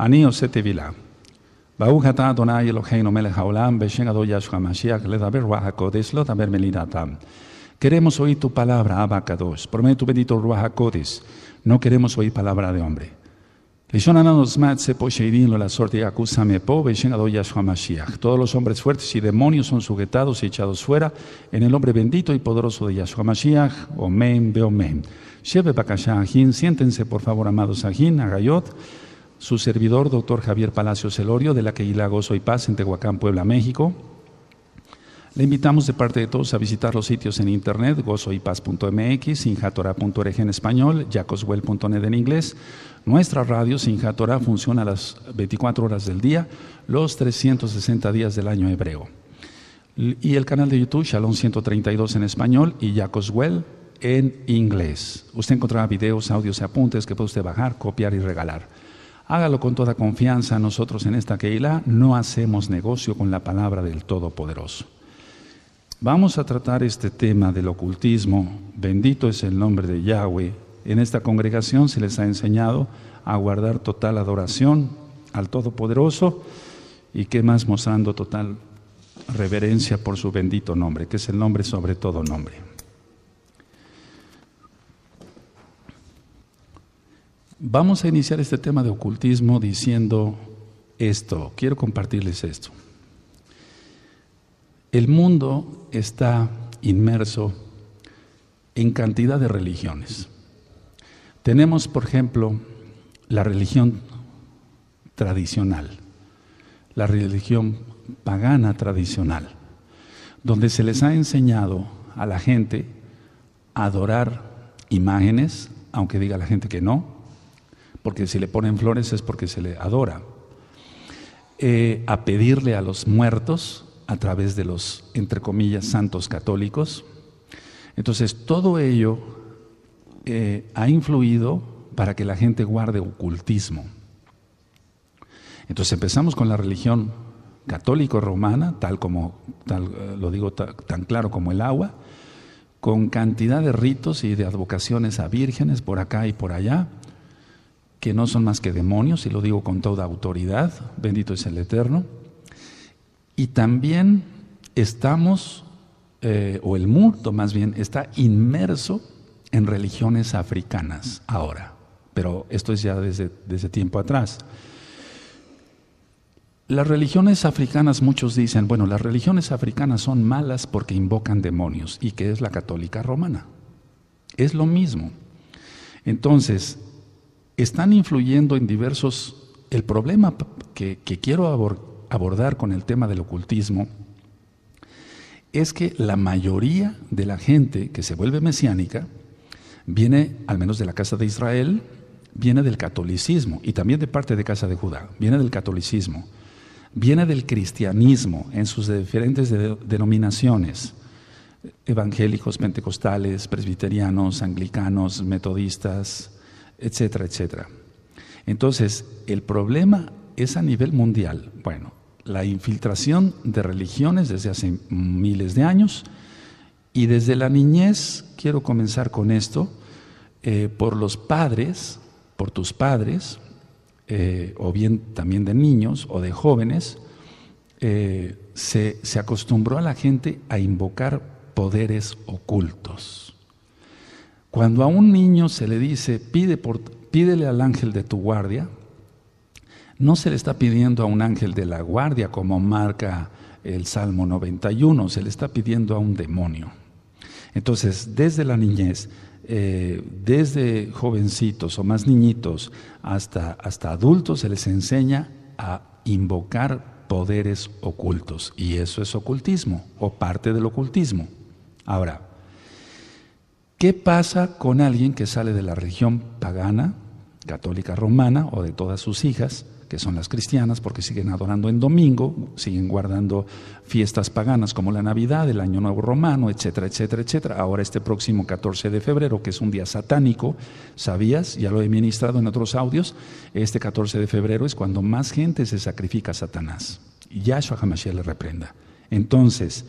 Aníos se te vila. Baúga tado naí el oxeño melejaolán, bechena doyás Jua Masía, que le da beruajacodeslo, da bermelida Queremos oír tu palabra, abaca dos. Por medio tu bendito no queremos oír palabra de hombre. Que son anados mat se pocheirino la suerte, acúzame pobre, bechena doyás Jua Todos los hombres fuertes y demonios son sujetados y echados fuera. En el hombre bendito y poderoso de Jua o men be o men. para allá siéntense por favor, amados a Jin, su servidor, doctor Javier Palacio Celorio, de la Queguila Gozo y Paz en Tehuacán, Puebla, México. Le invitamos de parte de todos a visitar los sitios en internet gozoypaz.mx, sinjatora.org en español, jacoswell.net en inglés. Nuestra radio Sinjatora funciona las 24 horas del día, los 360 días del año hebreo. Y el canal de YouTube Shalom 132 en español y Jacoswell en inglés. Usted encontrará videos, audios y apuntes que puede usted bajar, copiar y regalar. Hágalo con toda confianza. Nosotros en esta Keilah no hacemos negocio con la palabra del Todopoderoso. Vamos a tratar este tema del ocultismo. Bendito es el nombre de Yahweh. En esta congregación se les ha enseñado a guardar total adoración al Todopoderoso y qué más mostrando total reverencia por su bendito nombre, que es el nombre sobre todo nombre. Vamos a iniciar este tema de ocultismo diciendo esto, quiero compartirles esto. El mundo está inmerso en cantidad de religiones. Tenemos, por ejemplo, la religión tradicional, la religión pagana tradicional, donde se les ha enseñado a la gente a adorar imágenes, aunque diga la gente que no, porque si le ponen flores es porque se le adora, eh, a pedirle a los muertos a través de los, entre comillas, santos católicos. Entonces, todo ello eh, ha influido para que la gente guarde ocultismo. Entonces empezamos con la religión católico-romana, tal como eh, lo digo tan claro como el agua, con cantidad de ritos y de advocaciones a vírgenes por acá y por allá, que no son más que demonios, y lo digo con toda autoridad, bendito es el Eterno. Y también estamos, eh, o el mundo más bien, está inmerso en religiones africanas ahora, pero esto es ya desde, desde tiempo atrás. Las religiones africanas, muchos dicen, bueno, las religiones africanas son malas porque invocan demonios, y que es la católica romana. Es lo mismo. Entonces, están influyendo en diversos... El problema que, quiero abordar con el tema del ocultismo es que la mayoría de la gente que se vuelve mesiánica viene, al menos de la casa de Israel, viene del catolicismo y también de parte de casa de Judá, viene del catolicismo, viene del cristianismo en sus diferentes denominaciones, evangélicos, pentecostales, presbiterianos, anglicanos, metodistas, etcétera, etcétera. Entonces, el problema es a nivel mundial. Bueno, la infiltración de religiones desde hace miles de años y desde la niñez, quiero comenzar con esto, eh, por los padres, por tus padres, eh, o bien también de niños o de jóvenes, eh, se acostumbró a la gente a invocar poderes ocultos. Cuando a un niño se le dice, pídele al ángel de tu guardia, no se le está pidiendo a un ángel de la guardia como marca el Salmo 91, se le está pidiendo a un demonio. Entonces, desde la niñez, eh, desde jovencitos o más niñitos hasta, hasta adultos, se les enseña a invocar poderes ocultos. Y eso es ocultismo o parte del ocultismo. Ahora, ¿Qué pasa con alguien que sale de la religión pagana, católica romana o de todas sus hijas, que son las cristianas, porque siguen adorando en domingo, siguen guardando fiestas paganas como la Navidad, el Año Nuevo Romano, etcétera, etcétera, etcétera. Ahora este próximo 14 de febrero, que es un día satánico, ¿sabías? Ya lo he ministrado en otros audios, este 14 de febrero es cuando más gente se sacrifica a Satanás. Yahshua Hamashiach le reprenda. Entonces,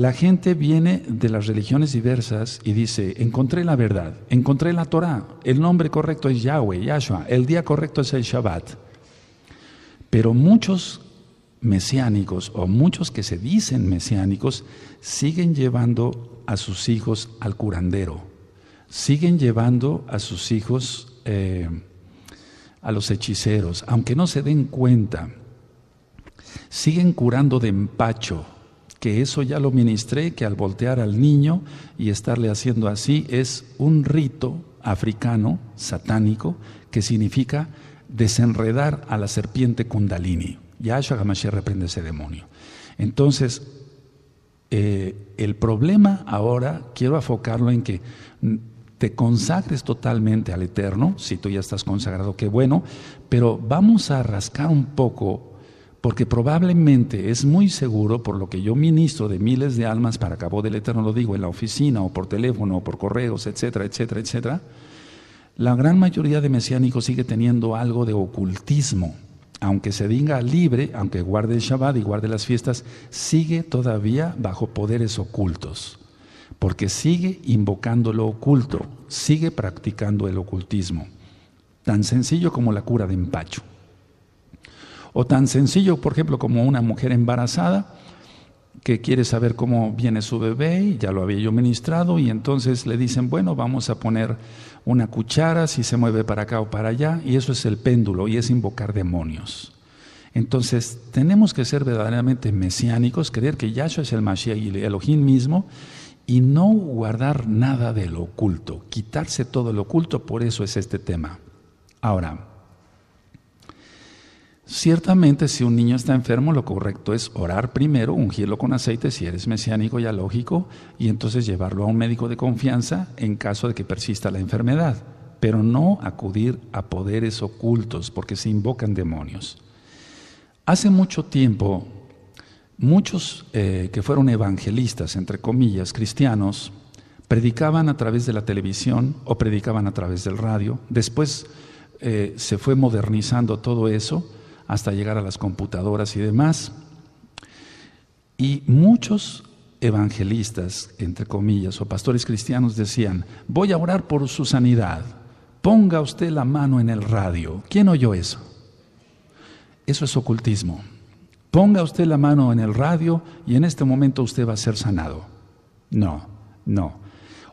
la gente viene de las religiones diversas y dice, encontré la verdad, encontré la Torah, el nombre correcto es Yahweh, Yahshua, el día correcto es el Shabbat. Pero muchos mesiánicos o muchos que se dicen mesiánicos siguen llevando a sus hijos al curandero, siguen llevando a sus hijos eh, a los hechiceros, aunque no se den cuenta, siguen curando de empacho que eso ya lo ministré, que al voltear al niño y estarle haciendo así es un rito africano, satánico, que significa desenredar a la serpiente kundalini. Yahshua Hamashiach reprende ese demonio. Entonces, eh, el problema ahora quiero afocarlo en que te consagres totalmente al Eterno, si tú ya estás consagrado, qué bueno, pero vamos a rascar un poco porque probablemente es muy seguro, por lo que yo ministro de miles de almas para Cabo del Eterno, lo digo, en la oficina o por teléfono o por correos, etcétera, etcétera, etcétera, la gran mayoría de mesiánicos sigue teniendo algo de ocultismo. Aunque se diga libre, aunque guarde el Shabbat y guarde las fiestas, sigue todavía bajo poderes ocultos, porque sigue invocando lo oculto, sigue practicando el ocultismo. Tan sencillo como la cura de empacho. O tan sencillo, por ejemplo, como una mujer embarazada que quiere saber cómo viene su bebé, y ya lo había yo ministrado, y entonces le dicen, bueno, vamos a poner una cuchara si se mueve para acá o para allá, y eso es el péndulo, y es invocar demonios. Entonces, tenemos que ser verdaderamente mesiánicos, creer que Yahshua es el Mashiach y el Elohim mismo, y no guardar nada del oculto, quitarse todo el oculto, por eso es este tema. Ahora, Ciertamente, si un niño está enfermo, lo correcto es orar primero, ungirlo con aceite si eres mesiánico y alógico, y entonces llevarlo a un médico de confianza en caso de que persista la enfermedad, pero no acudir a poderes ocultos porque se invocan demonios. Hace mucho tiempo, muchos eh, que fueron evangelistas, entre comillas, cristianos, predicaban a través de la televisión o predicaban a través del radio. Después eh, se fue modernizando todo eso hasta llegar a las computadoras y demás. Y muchos evangelistas, entre comillas, o pastores cristianos decían, voy a orar por su sanidad, ponga usted la mano en el radio. ¿Quién oyó eso? Eso es ocultismo. Ponga usted la mano en el radio y en este momento usted va a ser sanado. No, no.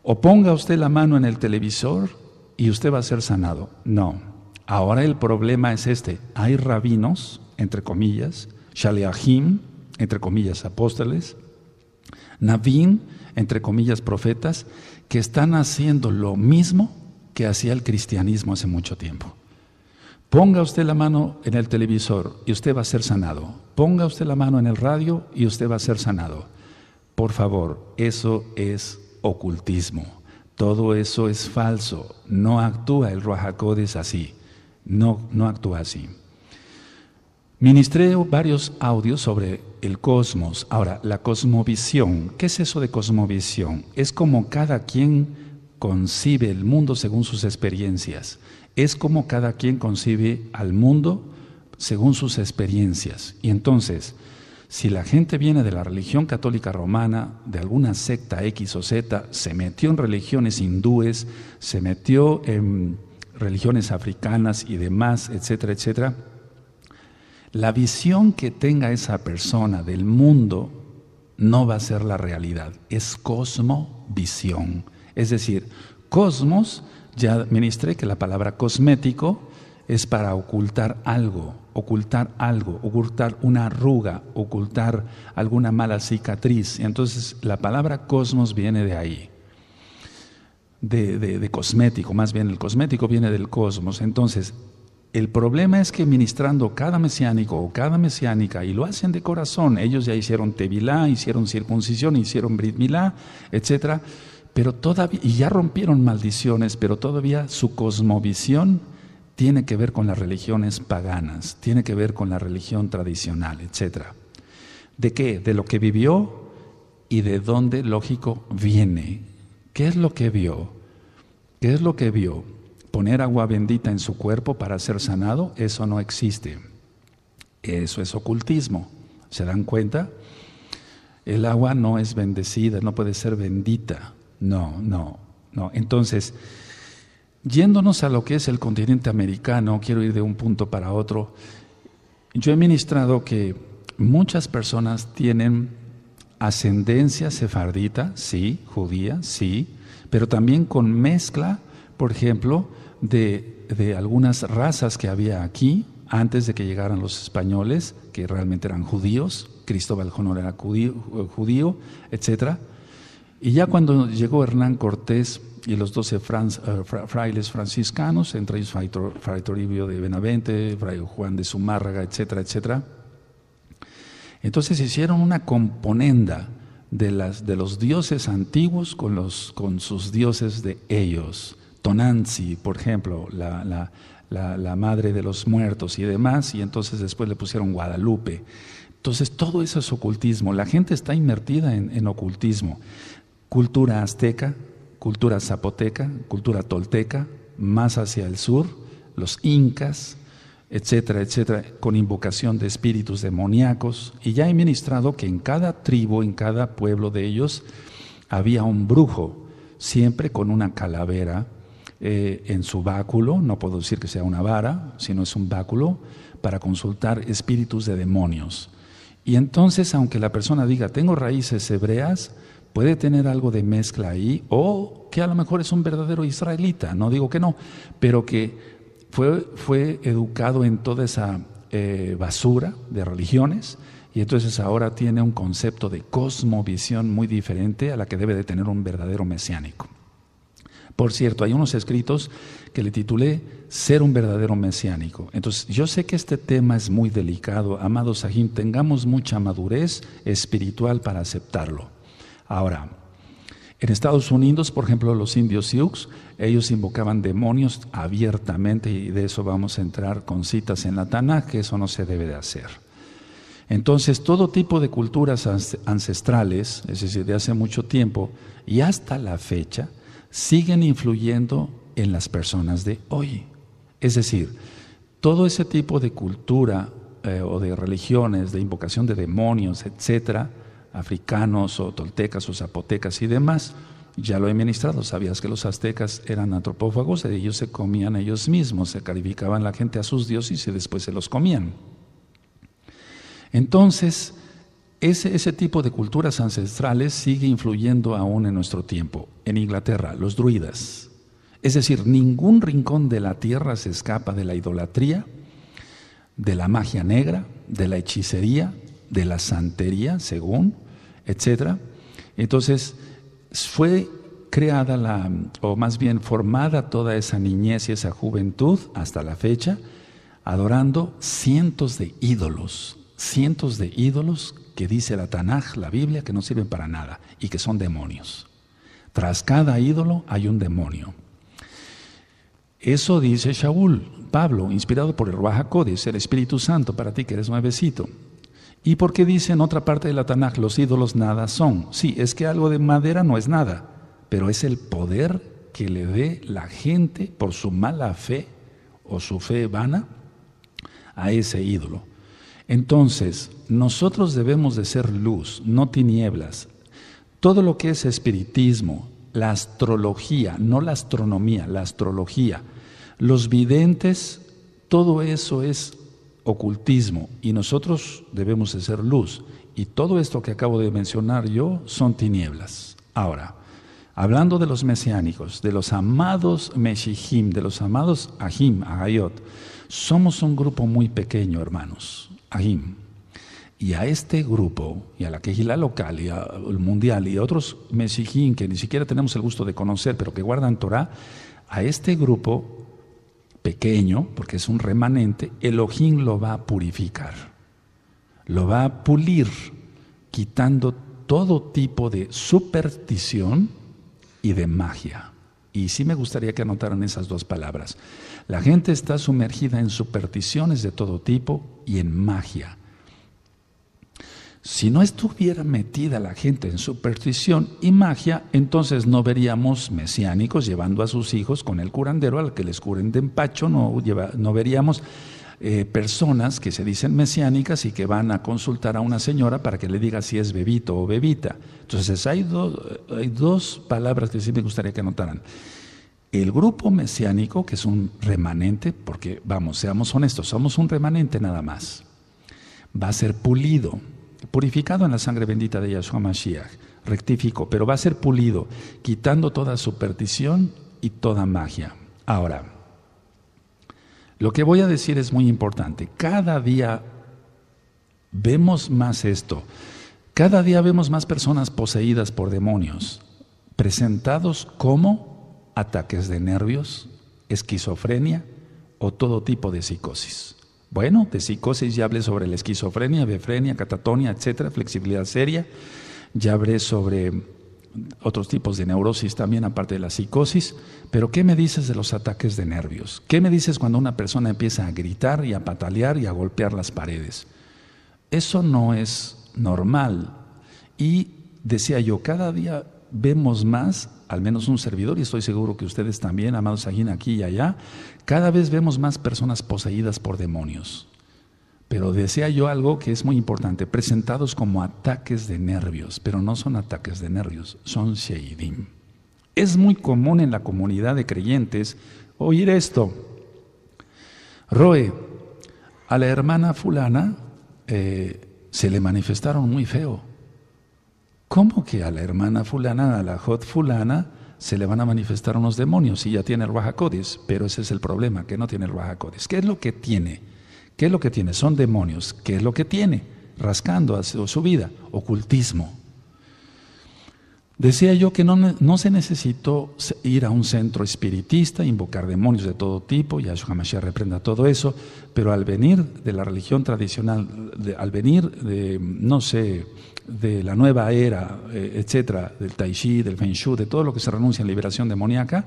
O ponga usted la mano en el televisor y usted va a ser sanado. No. Ahora el problema es este. Hay rabinos, entre comillas, shaleahim, entre comillas, apóstoles, nabim, entre comillas, profetas, que están haciendo lo mismo que hacía el cristianismo hace mucho tiempo. Ponga usted la mano en el televisor y usted va a ser sanado. Ponga usted la mano en el radio y usted va a ser sanado. Por favor, eso es ocultismo. Todo eso es falso. No actúa el es así. No, no actúa así. Ministré varios audios sobre el cosmos. Ahora, la cosmovisión. ¿Qué es eso de cosmovisión? Es como cada quien concibe el mundo según sus experiencias. Es como cada quien concibe al mundo según sus experiencias. Y entonces, si la gente viene de la religión católica romana, de alguna secta X o Z, se metió en religiones hindúes, se metió en religiones africanas y demás, etcétera, etcétera, la visión que tenga esa persona del mundo no va a ser la realidad, es cosmovisión. Es decir, cosmos, ya ministré que la palabra cosmético es para ocultar algo, ocultar algo, ocultar una arruga, ocultar alguna mala cicatriz. Entonces la palabra cosmos viene de ahí de, de, cosmético, más bien el cosmético viene del cosmos. Entonces, el problema es que ministrando cada mesiánico o cada mesiánica, y lo hacen de corazón, ellos ya hicieron tevilá, hicieron circuncisión, hicieron brit milá, etc. Pero todavía, y ya rompieron maldiciones, pero todavía su cosmovisión tiene que ver con las religiones paganas, tiene que ver con la religión tradicional, etc. ¿De qué? De lo que vivió y de dónde, lógico, viene. ¿Qué es lo que vio? ¿Qué es lo que vio? Poner agua bendita en su cuerpo para ser sanado, eso no existe. Eso es ocultismo. ¿Se dan cuenta? El agua no es bendecida, no puede ser bendita. No, no, no. Entonces, yéndonos a lo que es el continente americano, quiero ir de un punto para otro. Yo he ministrado que muchas personas tienen ascendencia sefardita, sí, judía, sí, pero también con mezcla, por ejemplo, de, algunas razas que había aquí antes de que llegaran los españoles, que realmente eran judíos, Cristóbal Honor era judío, eh, etcétera. etc. Y ya cuando llegó Hernán Cortés y los doce eh, frailes franciscanos, entre ellos Fray Toribio de Benavente, Fray Juan de Zumárraga, etcétera, etcétera, entonces hicieron una componenda de, los dioses antiguos con, sus dioses de ellos. Tonanzi, por ejemplo, la, madre de los muertos y demás, y entonces después le pusieron Guadalupe. Entonces todo eso es ocultismo, la gente está invertida en, en ocultismo. Cultura azteca, cultura zapoteca, cultura tolteca, más hacia el sur, los incas, etcétera, etcétera, con invocación de espíritus demoníacos. Y ya he ministrado que en cada tribu, en cada pueblo de ellos, había un brujo, siempre con una calavera eh, en su báculo, no puedo decir que sea una vara, sino es un báculo, para consultar espíritus de demonios. Y entonces, aunque la persona diga, tengo raíces hebreas, puede tener algo de mezcla ahí, o que a lo mejor es un verdadero israelita, no digo que no, pero que fue, educado en toda esa eh, basura de religiones y entonces ahora tiene un concepto de cosmovisión muy diferente a la que debe de tener un verdadero mesiánico. Por cierto, hay unos escritos que le titulé Ser un verdadero mesiánico. Entonces, yo sé que este tema es muy delicado, amado Sahim, tengamos mucha madurez espiritual para aceptarlo. Ahora, en Estados Unidos, por ejemplo, los indios Sioux, ellos invocaban demonios abiertamente y de eso vamos a entrar con citas en la tana, que eso no se debe de hacer. Entonces, todo tipo de culturas ancestrales, es decir, de hace mucho tiempo y hasta la fecha, siguen influyendo en las personas de hoy. Es decir, todo ese tipo de cultura eh, o de religiones, de invocación de demonios, etcétera, africanos o toltecas o zapotecas y demás. Ya lo he ministrado, sabías que los aztecas eran antropófagos, ellos se comían ellos mismos, se calificaban la gente a sus dioses y después se los comían. Entonces, ese, tipo de culturas ancestrales sigue influyendo aún en nuestro tiempo. En Inglaterra, los druidas. Es decir, ningún rincón de la tierra se escapa de la idolatría, de la magia negra, de la hechicería, de la santería, según, etcétera. Entonces, fue creada la, o más bien formada toda esa niñez y esa juventud hasta la fecha, adorando cientos de ídolos, cientos de ídolos que dice la Tanaj, la Biblia, que no sirven para nada y que son demonios. Tras cada ídolo hay un demonio. Eso dice Shaul, Pablo, inspirado por el Ruach dice el Espíritu Santo, para ti que eres nuevecito. ¿Y por qué dicen en otra parte de la Tanaj, los ídolos nada son? Sí, es que algo de madera no es nada, pero es el poder que le dé la gente por su mala fe o su fe vana a ese ídolo. Entonces, nosotros debemos de ser luz, no tinieblas. Todo lo que es espiritismo, la astrología, no la astronomía, la astrología, los videntes, todo eso es ocultismo y nosotros debemos de ser luz. Y todo esto que acabo de mencionar yo son tinieblas. Ahora, hablando de los mesiánicos, de los amados Meshijim, de los amados Ahim, Ahayot, somos un grupo muy pequeño, hermanos, Ahim. Y a este grupo, y a la quejila local, y al mundial, y a otros Meshijim que ni siquiera tenemos el gusto de conocer, pero que guardan Torah, a este grupo pequeño, porque es un remanente, Elohim lo va a purificar, lo va a pulir, quitando todo tipo de superstición y de magia. Y sí me gustaría que anotaran esas dos palabras. La gente está sumergida en supersticiones de todo tipo y en magia. Si no estuviera metida la gente en superstición y magia, entonces no veríamos mesiánicos llevando a sus hijos con el curandero al que les curen de empacho, no, veríamos eh, personas que se dicen mesiánicas y que van a consultar a una señora para que le diga si es bebito o bebita. Entonces hay, hay dos palabras que sí me gustaría que anotaran. El grupo mesiánico, que es un remanente, porque vamos, seamos honestos, somos un remanente nada más, va a ser pulido purificado en la sangre bendita de Yahshua Mashiach, rectifico, pero va a ser pulido, quitando toda superstición y toda magia. Ahora, lo que voy a decir es muy importante. Cada día vemos más esto. Cada día vemos más personas poseídas por demonios, presentados como ataques de nervios, esquizofrenia o todo tipo de psicosis. Bueno, de psicosis ya hablé sobre la esquizofrenia, befrenia, catatonia, etcétera, flexibilidad seria. Ya hablé sobre otros tipos de neurosis también, aparte de la psicosis. Pero, ¿qué me dices de los ataques de nervios? ¿Qué me dices cuando una persona empieza a gritar y a patalear y a golpear las paredes? Eso no es normal. Y decía yo, cada día vemos más, al menos un servidor, y estoy seguro que ustedes también, amados aquí, aquí y allá, cada vez vemos más personas poseídas por demonios. Pero decía yo algo que es muy importante, presentados como ataques de nervios, pero no son ataques de nervios, son sheidim. Es muy común en la comunidad de creyentes oír esto. Roe, a la hermana fulana eh, se le manifestaron muy feo ¿Cómo que a la hermana fulana, a la hot fulana, se le van a manifestar unos demonios si ya tiene el Pero ese es el problema, que no tiene el Rahakodis. ¿Qué es lo que tiene? ¿Qué es lo que tiene? Son demonios. ¿Qué es lo que tiene? Rascando su vida, ocultismo. Decía yo que no, se necesitó ir a un centro espiritista, invocar demonios de todo tipo, Jamás ya reprenda todo eso, pero al venir de la religión tradicional, de, al venir de, no sé, de la nueva era, eh, etcétera, del tai chi, del feng shui, de todo lo que se renuncia en liberación demoníaca.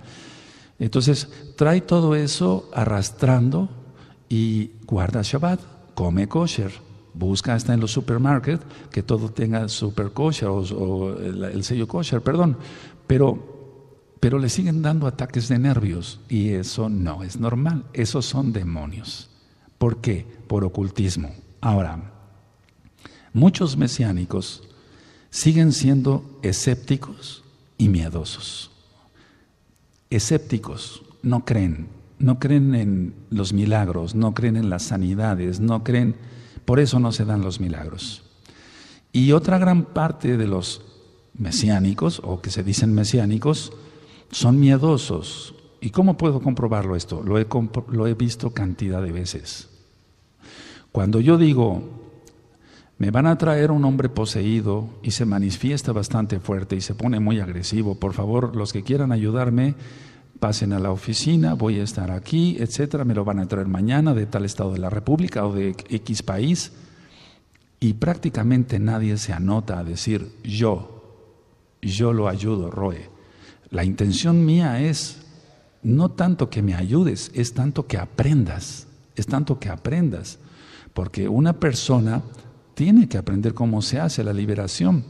Entonces, trae todo eso arrastrando y guarda Shabbat, come kosher, busca hasta en los supermarkets que todo tenga super kosher o, el, sello kosher, perdón, pero, pero le siguen dando ataques de nervios y eso no es normal, esos son demonios. ¿Por qué? Por ocultismo. Ahora, muchos mesiánicos siguen siendo escépticos y miedosos. Escépticos, no creen, no creen en los milagros, no creen en las sanidades, no creen, por eso no se dan los milagros. Y otra gran parte de los mesiánicos, o que se dicen mesiánicos, son miedosos. ¿Y cómo puedo comprobarlo esto? Lo he, visto cantidad de veces. Cuando yo digo, me van a traer un hombre poseído y se manifiesta bastante fuerte y se pone muy agresivo. Por favor, los que quieran ayudarme, pasen a la oficina, voy a estar aquí, etcétera. Me lo van a traer mañana de tal estado de la República o de X país. Y prácticamente nadie se anota a decir, yo, yo lo ayudo, Roe. La intención mía es no tanto que me ayudes, es tanto que aprendas, es tanto que aprendas. Porque una persona tiene que aprender cómo se hace la liberación.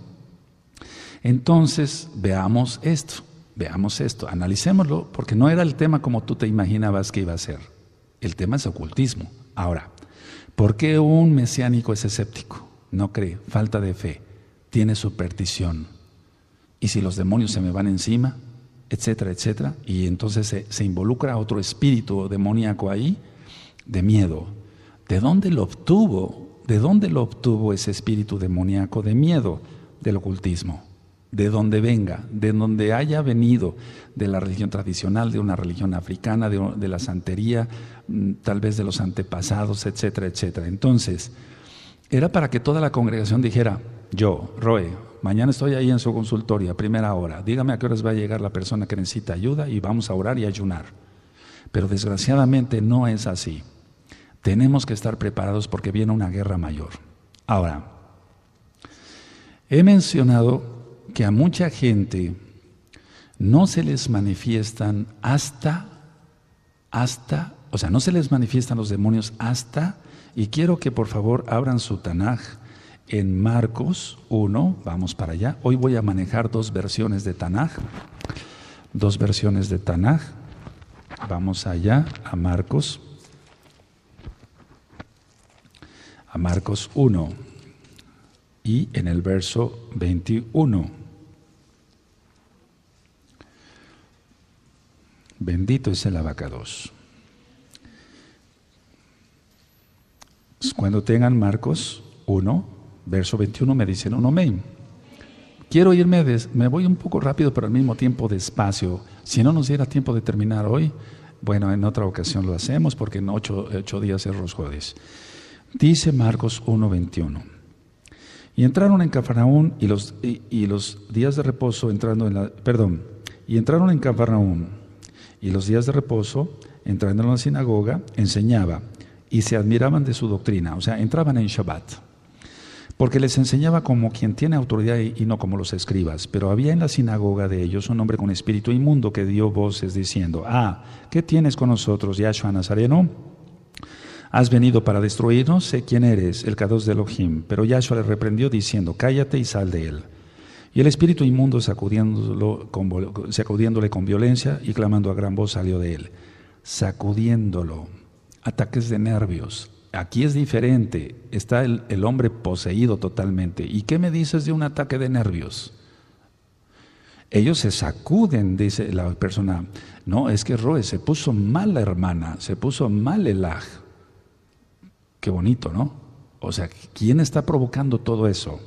Entonces, veamos esto, veamos esto, analicémoslo, porque no era el tema como tú te imaginabas que iba a ser. El tema es ocultismo. Ahora, ¿por qué un mesiánico es escéptico? No cree, falta de fe, tiene superstición. ¿Y si los demonios se me van encima? Etcétera, etcétera. Y entonces se, se involucra otro espíritu demoníaco ahí de miedo. ¿De dónde lo obtuvo ¿De dónde lo obtuvo ese espíritu demoníaco de miedo? Del ocultismo. De dónde venga, de dónde haya venido, de la religión tradicional, de una religión africana, de, la santería, mm, tal vez de los antepasados, etcétera, etcétera. Entonces, era para que toda la congregación dijera, yo, Roe, mañana estoy ahí en su consultorio a primera hora, dígame a qué horas va a llegar la persona que necesita ayuda y vamos a orar y ayunar. Pero desgraciadamente no es así. Tenemos que estar preparados porque viene una guerra mayor. Ahora, he mencionado que a mucha gente no se les manifiestan hasta, hasta, o sea, no se les manifiestan los demonios hasta, y quiero que por favor abran su Tanaj en Marcos 1, vamos para allá. Hoy voy a manejar dos versiones de Tanaj, dos versiones de Tanaj. Vamos allá a Marcos a Marcos 1 y en el verso 21. Bendito es el abacados. Cuando tengan Marcos 1, verso 21, me dicen un amén. Quiero irme, me voy un poco rápido, pero al mismo tiempo despacio. Si no nos diera tiempo de terminar hoy, bueno, en otra ocasión lo hacemos porque en ocho, días es jueves Dice Marcos 1:21. Y entraron en Cafarnaún y los, y, los días de reposo entrando en la... Perdón. Y entraron en Cafarnaún y los días de reposo entrando en la sinagoga enseñaba y se admiraban de su doctrina. O sea, entraban en Shabbat. Porque les enseñaba como quien tiene autoridad y, no como los escribas. Pero había en la sinagoga de ellos un hombre con espíritu inmundo que dio voces diciendo, ah, ¿qué tienes con nosotros, Yahshua Nazareno? Has venido para destruirnos, sé quién eres, el Kadosh de Elohim. Pero Yahshua le reprendió diciendo, cállate y sal de él. Y el espíritu inmundo sacudiéndolo sacudiéndole con violencia y clamando a gran voz salió de él, sacudiéndolo. Ataques de nervios. Aquí es diferente, está el, hombre poseído totalmente. ¿Y qué me dices de un ataque de nervios? Ellos se sacuden, dice la persona. No, es que Roe se puso mal la hermana, se puso mal el aj. Qué bonito, ¿no? O sea, ¿quién está provocando todo eso?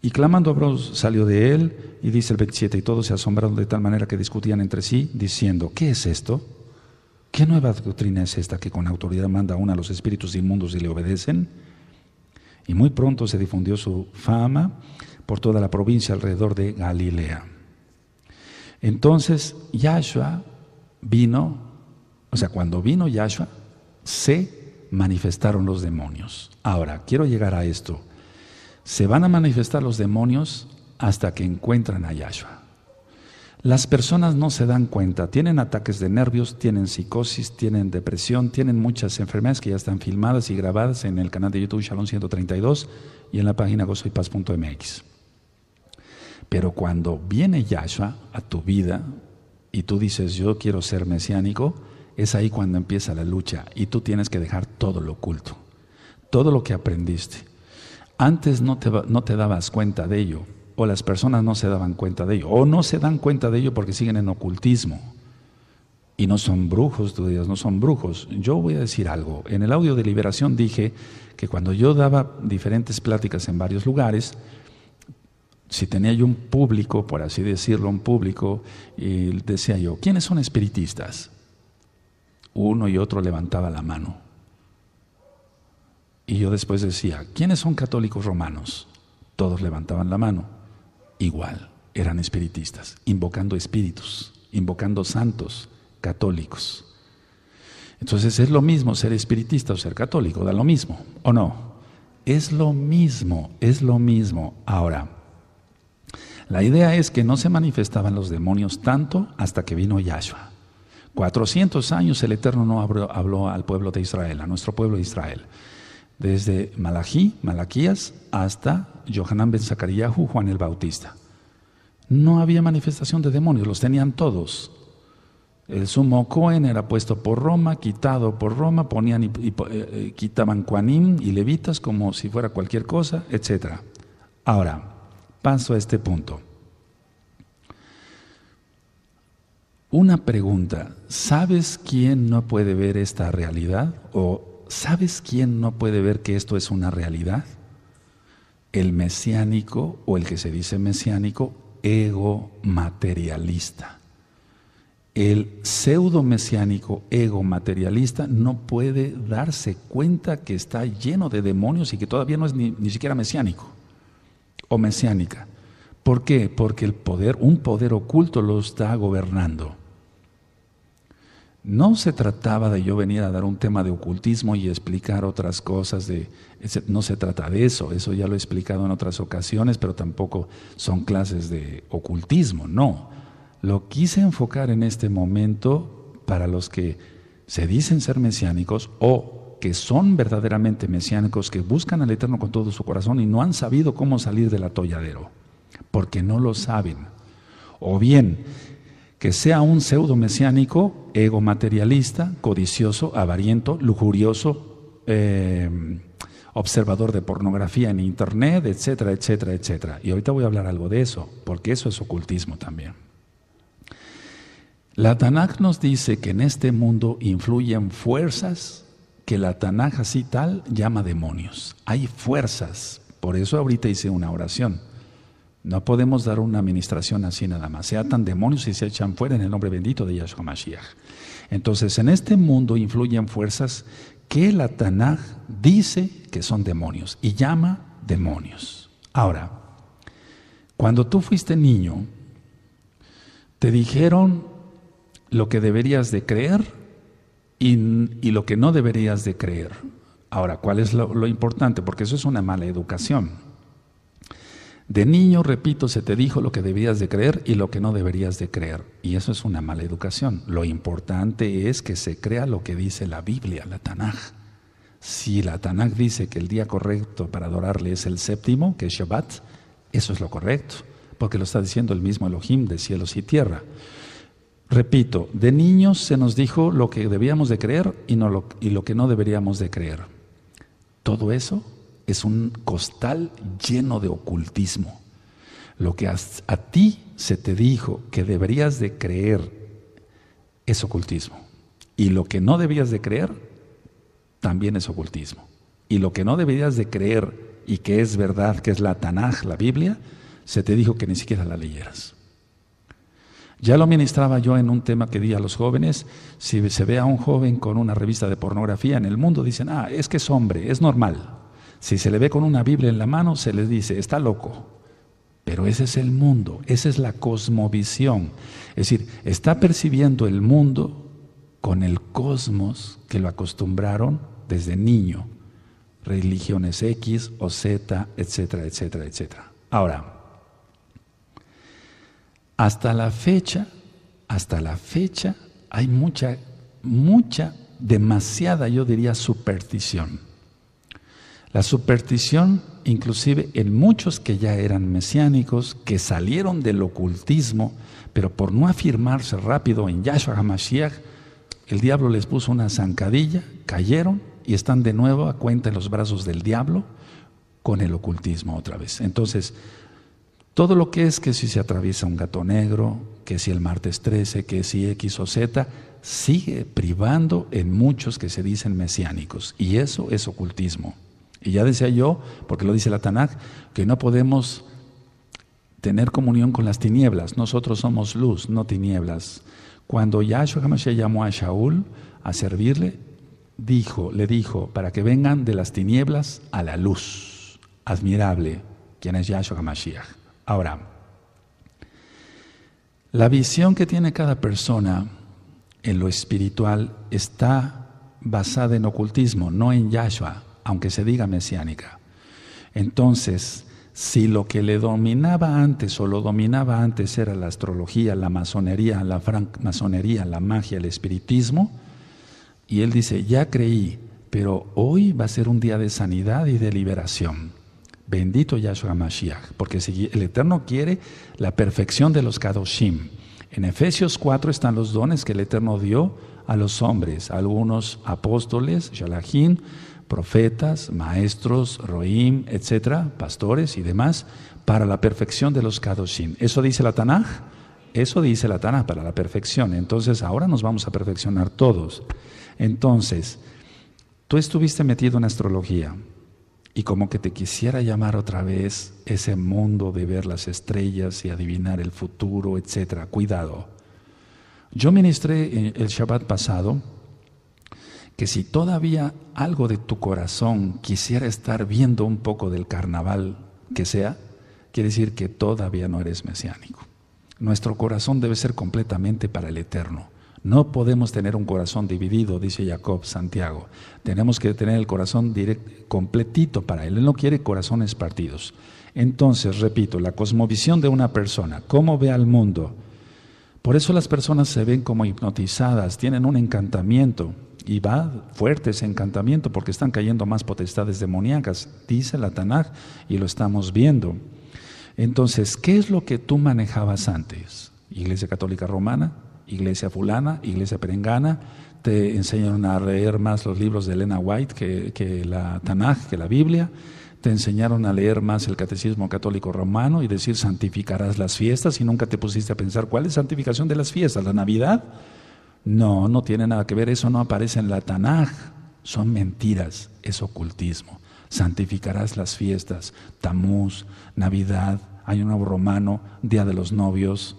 Y clamando Broz, salió de él, y dice el 27, y todos se asombraron de tal manera que discutían entre sí, diciendo, ¿qué es esto? ¿Qué nueva doctrina es esta que con autoridad manda uno a los espíritus inmundos y le obedecen? Y muy pronto se difundió su fama por toda la provincia alrededor de Galilea. Entonces Yahshua vino, o sea, cuando vino Yahshua, se manifestaron los demonios. Ahora, quiero llegar a esto. Se van a manifestar los demonios hasta que encuentran a Yahshua. Las personas no se dan cuenta, tienen ataques de nervios, tienen psicosis, tienen depresión, tienen muchas enfermedades que ya están filmadas y grabadas en el canal de YouTube Shalom 132 y en la página gozoypaz.mx. Pero cuando viene Yahshua a tu vida y tú dices, yo quiero ser mesiánico, es ahí cuando empieza la lucha y tú tienes que dejar todo lo oculto, todo lo que aprendiste. Antes no te, dabas cuenta de ello, o las personas no se daban cuenta de ello, o no se dan cuenta de ello porque siguen en ocultismo. Y no son brujos, tú no son brujos. Yo voy a decir algo. En el audio de liberación dije que cuando yo daba diferentes pláticas en varios lugares, si tenía yo un público, por así decirlo, un público, y decía yo, ¿quiénes son espiritistas? uno y otro levantaba la mano. Y yo después decía, ¿quiénes son católicos romanos? Todos levantaban la mano. Igual, eran espiritistas, invocando espíritus, invocando santos católicos. Entonces es lo mismo ser espiritista o ser católico, da lo mismo, ¿o no? Es lo mismo, es lo mismo. Ahora, la idea es que no se manifestaban los demonios tanto hasta que vino Yahshua. 400 años el Eterno no habló, al pueblo de Israel, a nuestro pueblo de Israel. Desde Malají, Malaquías, hasta Johanán ben Zacariahu, Juan el Bautista. No había manifestación de demonios, los tenían todos. El sumo Cohen era puesto por Roma, quitado por Roma, ponían y, eh, eh, quitaban Quanim y levitas como si fuera cualquier cosa, etc. Ahora, paso a este punto. Una pregunta, ¿sabes quién no puede ver esta realidad? ¿O sabes quién no puede ver que esto es una realidad? El mesiánico o el que se dice mesiánico, ego materialista. El pseudo mesiánico ego materialista no puede darse cuenta que está lleno de demonios y que todavía no es ni, ni siquiera mesiánico o mesiánica. ¿Por qué? Porque el poder, un poder oculto lo está gobernando. No se trataba de yo venir a dar un tema de ocultismo y explicar otras cosas no se trata de eso, eso ya lo he explicado en otras ocasiones, pero tampoco son clases de ocultismo, no. Lo quise enfocar en este momento para los que se dicen ser mesiánicos o que son verdaderamente mesiánicos, que buscan al Eterno con todo su corazón y no han sabido cómo salir del atolladero porque no lo saben. O bien, que sea un pseudo mesiánico, ego materialista, codicioso, avariento, lujurioso, eh, observador de pornografía en internet, etcétera, etcétera, etcétera. Y ahorita voy a hablar algo de eso, porque eso es ocultismo también. La Tanakh nos dice que en este mundo influyen fuerzas que la Tanakh así tal llama demonios. Hay fuerzas. Por eso ahorita hice una oración. No podemos dar una administración así nada más. Se atan demonios y se echan fuera en el nombre bendito de Yahshua Mashiach. Entonces, en este mundo influyen fuerzas que el Tanaj dice que son demonios y llama demonios. Ahora, cuando tú fuiste niño, te dijeron lo que deberías de creer y, lo que no deberías de creer. Ahora, ¿cuál es lo importante? Porque eso es una mala educación. De niño, repito, se te dijo lo que debías de creer y lo que no deberías de creer. Y eso es una mala educación. Lo importante es que se crea lo que dice la Biblia, la Tanaj. Si la Tanaj dice que el día correcto para adorarle es el séptimo, que es Shabbat, eso es lo correcto, porque lo está diciendo el mismo Elohim de cielos y tierra. Repito, de niños se nos dijo lo que debíamos de creer y, y lo que no deberíamos de creer. Todo eso es un costal lleno de ocultismo. Lo que a, ti se te dijo que deberías de creer es ocultismo. Y lo que no debías de creer también es ocultismo. Y lo que no deberías de creer y que es verdad, que es la Tanaj, la Biblia, se te dijo que ni siquiera la leyeras. Ya lo ministraba yo en un tema que di a los jóvenes, si se ve a un joven con una revista de pornografía en el mundo, dicen, ah, es que es hombre, es normal. Si se le ve con una Biblia en la mano, se le dice, está loco. Pero ese es el mundo, esa es la cosmovisión. Es decir, está percibiendo el mundo con el cosmos que lo acostumbraron desde niño. Religiones X o Z, etcétera, etcétera, etcétera. Ahora, hasta la fecha, hasta la fecha, hay mucha, mucha, demasiada, yo diría, superstición. La superstición, inclusive en muchos que ya eran mesiánicos, que salieron del ocultismo, pero por no afirmarse rápido en Yahshua HaMashiach, el diablo les puso una zancadilla, cayeron y están de nuevo a cuenta en los brazos del diablo con el ocultismo otra vez. Entonces, todo lo que es que si se atraviesa un gato negro, que si el martes 13, que si X o Z, sigue privando en muchos que se dicen mesiánicos. Y eso es ocultismo. Y ya decía yo, porque lo dice la Tanakh, que no podemos tener comunión con las tinieblas. Nosotros somos luz, no tinieblas. Cuando Yahshua HaMashiach llamó a Shaul a servirle, dijo, le dijo, para que vengan de las tinieblas a la luz. Admirable, quien es Yahshua HaMashiach. Ahora, la visión que tiene cada persona en lo espiritual está basada en ocultismo, no en Yahshua aunque se diga mesiánica. Entonces, si lo que le dominaba antes o lo dominaba antes era la astrología, la masonería, la francmasonería, la magia, el espiritismo, y él dice, ya creí, pero hoy va a ser un día de sanidad y de liberación. Bendito Yahshua Mashiach, porque el Eterno quiere la perfección de los Kadoshim. En Efesios 4 están los dones que el Eterno dio a los hombres, algunos apóstoles, Shalahim, profetas, maestros, roim, etcétera, pastores y demás, para la perfección de los kadoshim. ¿Eso dice la Tanaj? Eso dice la Tanaj, para la perfección. Entonces, ahora nos vamos a perfeccionar todos. Entonces, tú estuviste metido en astrología y como que te quisiera llamar otra vez ese mundo de ver las estrellas y adivinar el futuro, etcétera. Cuidado. Yo ministré el Shabbat pasado que si todavía algo de tu corazón quisiera estar viendo un poco del carnaval que sea, quiere decir que todavía no eres mesiánico. Nuestro corazón debe ser completamente para el eterno. No podemos tener un corazón dividido, dice Jacob Santiago. Tenemos que tener el corazón completito para él. Él no quiere corazones partidos. Entonces, repito, la cosmovisión de una persona, cómo ve al mundo, por eso las personas se ven como hipnotizadas, tienen un encantamiento y va fuerte ese encantamiento porque están cayendo más potestades demoníacas, dice la Tanaj y lo estamos viendo. Entonces, ¿qué es lo que tú manejabas antes? Iglesia Católica Romana, Iglesia Fulana, Iglesia Perengana, te enseñan a leer más los libros de Elena White que, que la Tanaj, que la Biblia te enseñaron a leer más el catecismo católico romano y decir santificarás las fiestas y nunca te pusiste a pensar cuál es santificación de las fiestas, la Navidad. No, no tiene nada que ver, eso no aparece en la Tanaj, son mentiras, es ocultismo. Santificarás las fiestas, Tamuz, Navidad, hay un nuevo romano, Día de los Novios,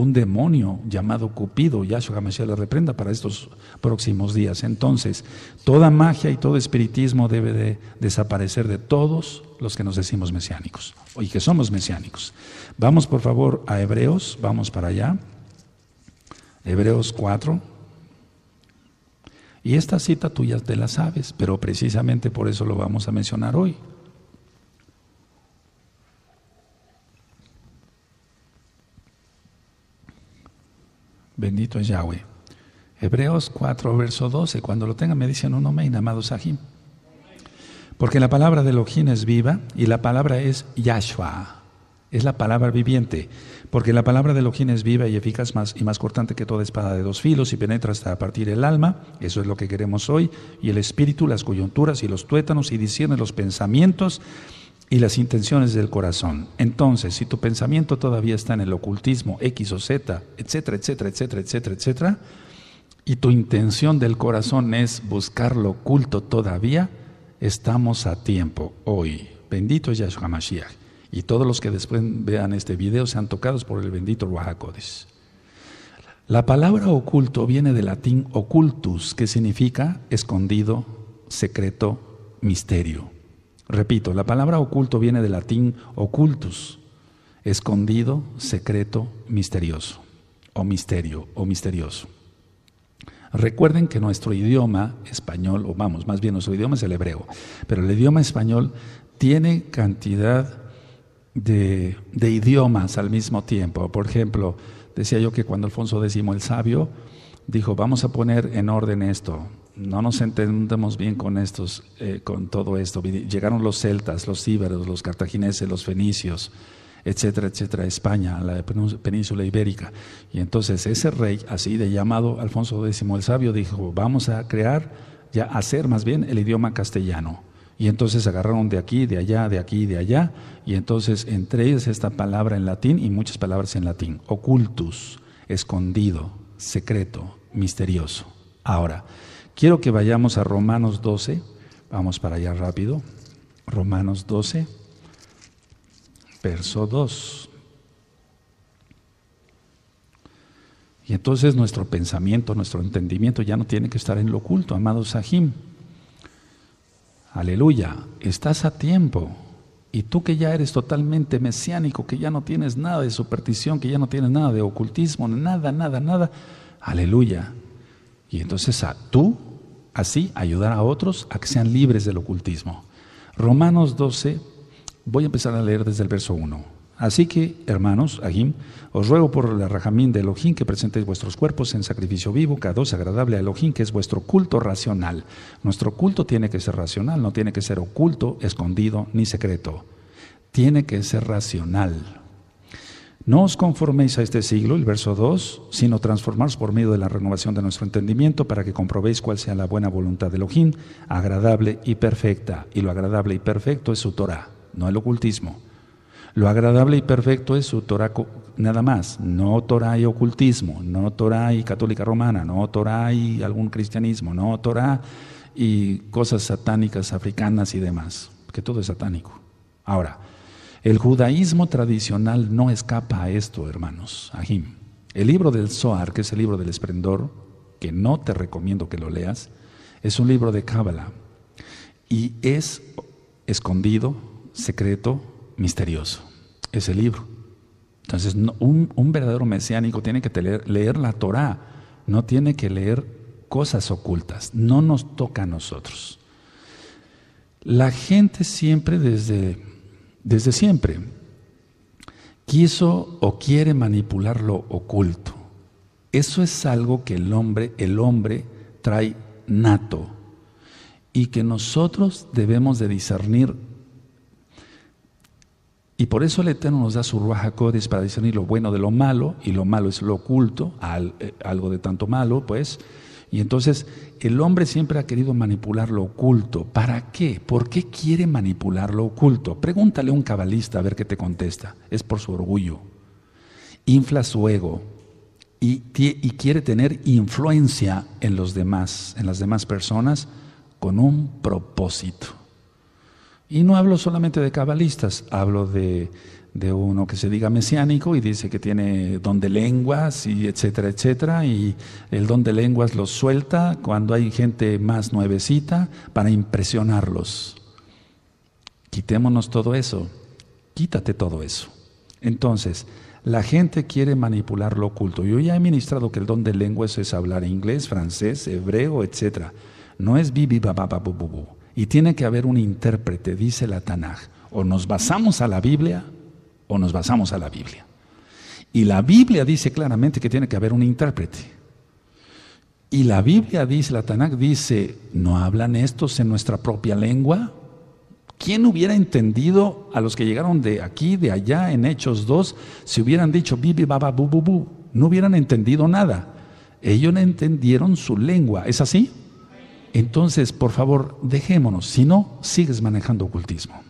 un demonio llamado Cupido, Yahshua Mashiach le reprenda para estos próximos días. Entonces, toda magia y todo espiritismo debe de desaparecer de todos los que nos decimos mesiánicos y que somos mesiánicos. Vamos por favor a Hebreos, vamos para allá. Hebreos 4. Y esta cita tuya de te la sabes, pero precisamente por eso lo vamos a mencionar hoy. Bendito es Yahweh. Hebreos 4, verso 12. Cuando lo tengan, me dicen un amén, amado Sahim. Porque la palabra de Elohim es viva y la palabra es Yahshua. Es la palabra viviente. Porque la palabra de Elohim es viva y eficaz más, y más cortante que toda espada de dos filos y penetra hasta partir el alma. Eso es lo que queremos hoy. Y el espíritu, las coyunturas y los tuétanos y discierne los pensamientos y las intenciones del corazón. Entonces, si tu pensamiento todavía está en el ocultismo, X o Z, etcétera, etcétera, etcétera, etcétera, etcétera, y tu intención del corazón es buscar lo oculto todavía, estamos a tiempo hoy. Bendito Yahshua Mashiach. Y todos los que después vean este video sean tocados por el bendito Ruajacodes. La palabra oculto viene del latín ocultus, que significa escondido, secreto, misterio. Repito, la palabra oculto viene del latín ocultus, escondido, secreto, misterioso, o misterio, o misterioso. Recuerden que nuestro idioma español, o vamos, más bien nuestro idioma es el hebreo, pero el idioma español tiene cantidad de, de idiomas al mismo tiempo. Por ejemplo, decía yo que cuando Alfonso X el Sabio dijo, vamos a poner en orden esto, no nos entendemos bien con estos, eh, con todo esto. Llegaron los celtas, los íberos, los cartagineses, los fenicios, etcétera, etcétera, España, la península ibérica. Y entonces ese rey, así de llamado Alfonso X el Sabio, dijo, vamos a crear, ya hacer más bien el idioma castellano. Y entonces agarraron de aquí, de allá, de aquí, de allá. Y entonces entre ellas esta palabra en latín y muchas palabras en latín. Ocultus, escondido, secreto, misterioso. Ahora, Quiero que vayamos a Romanos 12. Vamos para allá rápido. Romanos 12, verso 2. Y entonces nuestro pensamiento, nuestro entendimiento ya no tiene que estar en lo oculto, amado Sahim. Aleluya, estás a tiempo. Y tú que ya eres totalmente mesiánico, que ya no tienes nada de superstición, que ya no tienes nada de ocultismo, nada, nada, nada. Aleluya. Y entonces a tú Así ayudar a otros a que sean libres del ocultismo. Romanos 12, voy a empezar a leer desde el verso 1. Así que, hermanos, Ahim, os ruego por la rajamín de Elohim que presentéis vuestros cuerpos en sacrificio vivo, dos agradable a Elohim, que es vuestro culto racional. Nuestro culto tiene que ser racional, no tiene que ser oculto, escondido ni secreto. Tiene que ser racional. No os conforméis a este siglo, el verso 2, sino transformaos por medio de la renovación de nuestro entendimiento para que comprobéis cuál sea la buena voluntad del Ojín, agradable y perfecta. Y lo agradable y perfecto es su Torah, no el ocultismo. Lo agradable y perfecto es su Torah nada más, no Torah y ocultismo, no Torah y católica romana, no Torah y algún cristianismo, no Torah y cosas satánicas africanas y demás, que todo es satánico. Ahora, el judaísmo tradicional no escapa a esto, hermanos. Ajim, El libro del Zohar, que es el libro del esplendor, que no te recomiendo que lo leas, es un libro de Cábala y es escondido, secreto, misterioso. Es el libro. Entonces, un, verdadero mesiánico tiene que leer, leer la Torá, no tiene que leer cosas ocultas, no nos toca a nosotros. La gente siempre desde desde siempre, quiso o quiere manipular lo oculto. Eso es algo que el hombre, el hombre trae nato y que nosotros debemos de discernir. Y por eso el Eterno nos da su Ruaja Codis para discernir lo bueno de lo malo, y lo malo es lo oculto, eh, algo de tanto malo, pues, y entonces el hombre siempre ha querido manipular lo oculto. ¿Para qué? ¿Por qué quiere manipular lo oculto? Pregúntale a un cabalista a ver qué te contesta. Es por su orgullo. Infla su ego y, y quiere tener influencia en los demás, en las demás personas, con un propósito. Y no hablo solamente de cabalistas, hablo de de uno que se diga mesiánico y dice que tiene don de lenguas y etcétera, etcétera, y el don de lenguas lo suelta cuando hay gente más nuevecita para impresionarlos. Quitémonos todo eso, quítate todo eso. Entonces, la gente quiere manipular lo oculto. Yo ya he ministrado que el don de lenguas es hablar inglés, francés, hebreo, etcétera. No es bibi Y tiene que haber un intérprete, dice la Tanaj. O nos basamos a la Biblia o nos basamos a la Biblia. Y la Biblia dice claramente que tiene que haber un intérprete. Y la Biblia dice, la Tanakh dice, ¿no hablan estos en nuestra propia lengua? ¿Quién hubiera entendido a los que llegaron de aquí, de allá, en Hechos 2, si hubieran dicho bibi, baba, No hubieran entendido nada. Ellos no entendieron su lengua, ¿es así? Entonces, por favor, dejémonos, si no, sigues manejando ocultismo.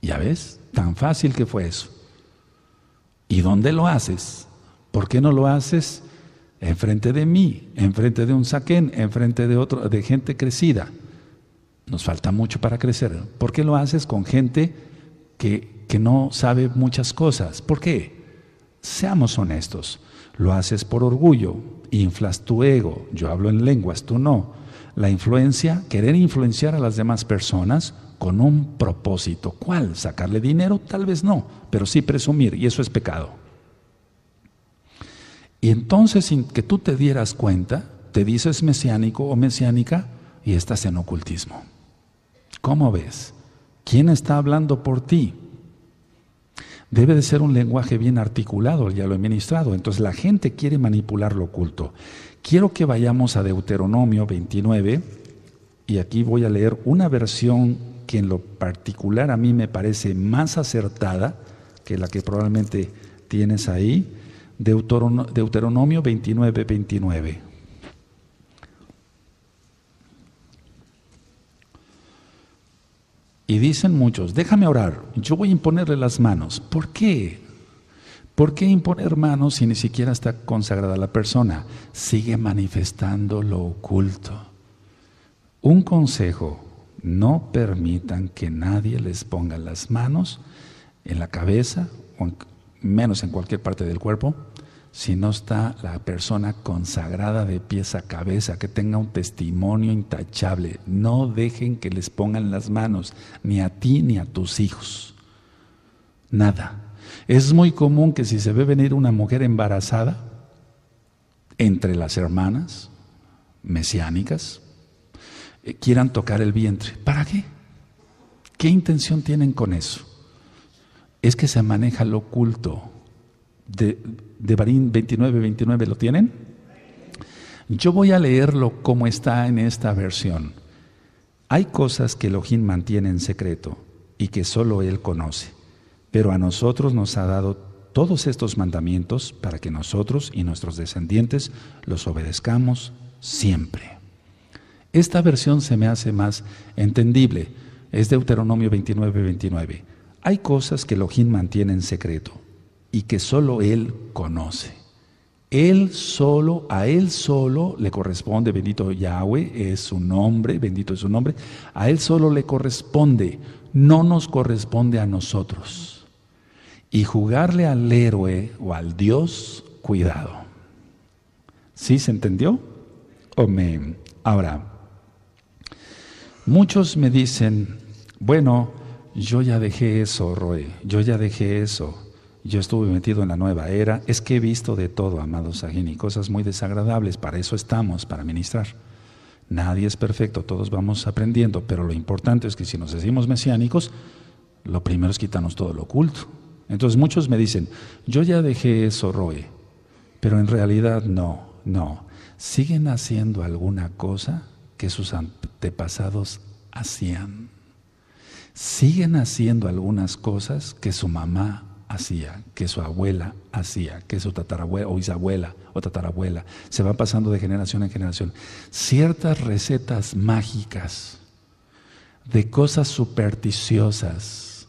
¿Ya ves? Tan fácil que fue eso. ¿Y dónde lo haces? ¿Por qué no lo haces enfrente de mí, enfrente de un saquén, enfrente de otro, de gente crecida? Nos falta mucho para crecer. ¿Por qué lo haces con gente que, que no sabe muchas cosas? ¿Por qué? Seamos honestos. Lo haces por orgullo, inflas tu ego. Yo hablo en lenguas, tú no. La influencia, querer influenciar a las demás personas, con un propósito. ¿Cuál? ¿Sacarle dinero? Tal vez no, pero sí presumir, y eso es pecado. Y entonces, sin que tú te dieras cuenta, te dices mesiánico o mesiánica y estás en ocultismo. ¿Cómo ves? ¿Quién está hablando por ti? Debe de ser un lenguaje bien articulado, ya lo he ministrado. Entonces la gente quiere manipular lo oculto. Quiero que vayamos a Deuteronomio 29 y aquí voy a leer una versión que en lo particular a mí me parece más acertada que la que probablemente tienes ahí, Deuteronomio 29, 29. Y dicen muchos, déjame orar, yo voy a imponerle las manos. ¿Por qué? ¿Por qué imponer manos si ni siquiera está consagrada la persona? Sigue manifestando lo oculto. Un consejo, no permitan que nadie les ponga las manos en la cabeza, o menos en cualquier parte del cuerpo, si no está la persona consagrada de pies a cabeza, que tenga un testimonio intachable. No dejen que les pongan las manos, ni a ti ni a tus hijos. Nada. Es muy común que si se ve venir una mujer embarazada, entre las hermanas mesiánicas, eh, quieran tocar el vientre. ¿Para qué? ¿Qué intención tienen con eso? Es que se maneja lo oculto. De, de Barín 29, 29, ¿lo tienen? Yo voy a leerlo como está en esta versión. Hay cosas que Elohim mantiene en secreto y que solo Él conoce, pero a nosotros nos ha dado todos estos mandamientos para que nosotros y nuestros descendientes los obedezcamos siempre. Esta versión se me hace más entendible. Es Deuteronomio 29, 29. Hay cosas que Elohim mantiene en secreto y que solo Él conoce. Él solo, a Él solo le corresponde, bendito Yahweh, es su nombre, bendito es su nombre, a Él solo le corresponde, no nos corresponde a nosotros. Y jugarle al héroe o al Dios, cuidado. ¿Sí se entendió? Amén. Ahora, Muchos me dicen, bueno, yo ya dejé eso, Roe, yo ya dejé eso. Yo estuve metido en la nueva era. Es que he visto de todo, amados Sagini, cosas muy desagradables. Para eso estamos, para ministrar. Nadie es perfecto, todos vamos aprendiendo, pero lo importante es que si nos decimos mesiánicos, lo primero es quitarnos todo lo oculto. Entonces muchos me dicen, yo ya dejé eso, Roe, pero en realidad no, no. ¿Siguen haciendo alguna cosa? sus antepasados hacían. Siguen haciendo algunas cosas que su mamá hacía, que su abuela hacía, que su tatarabuela o bisabuela o tatarabuela. Se van pasando de generación en generación. Ciertas recetas mágicas de cosas supersticiosas.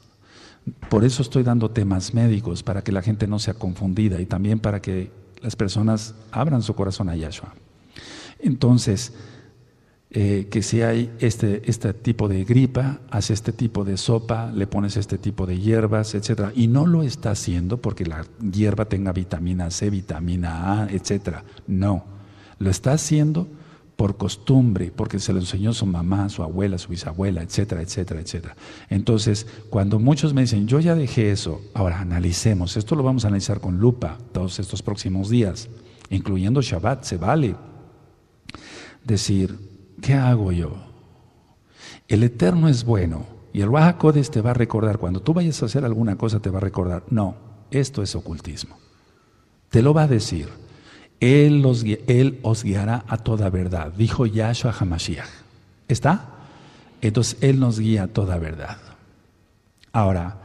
Por eso estoy dando temas médicos, para que la gente no sea confundida y también para que las personas abran su corazón a Yahshua. Entonces, eh, que si hay este, este tipo de gripa, hace este tipo de sopa, le pones este tipo de hierbas, etcétera. Y no lo está haciendo porque la hierba tenga vitamina C, vitamina A, etcétera. No. Lo está haciendo por costumbre, porque se lo enseñó su mamá, su abuela, su bisabuela, etcétera, etcétera, etcétera. Entonces, cuando muchos me dicen, yo ya dejé eso, ahora analicemos, esto lo vamos a analizar con lupa todos estos próximos días, incluyendo Shabbat, se vale decir, ¿qué hago yo? El Eterno es bueno y el Baja te va a recordar, cuando tú vayas a hacer alguna cosa te va a recordar, no, esto es ocultismo. Te lo va a decir. Él, él os guiará a toda verdad, dijo Yahshua Hamashiach. ¿Está? Entonces Él nos guía a toda verdad. Ahora,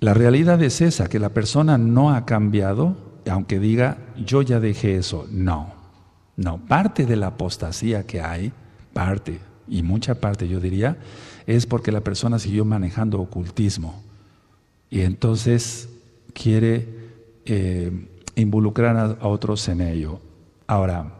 la realidad es esa, que la persona no ha cambiado, aunque diga, yo ya dejé eso. No, no. Parte de la apostasía que hay parte, y mucha parte yo diría, es porque la persona siguió manejando ocultismo. Y entonces quiere eh, involucrar a, otros en ello. Ahora,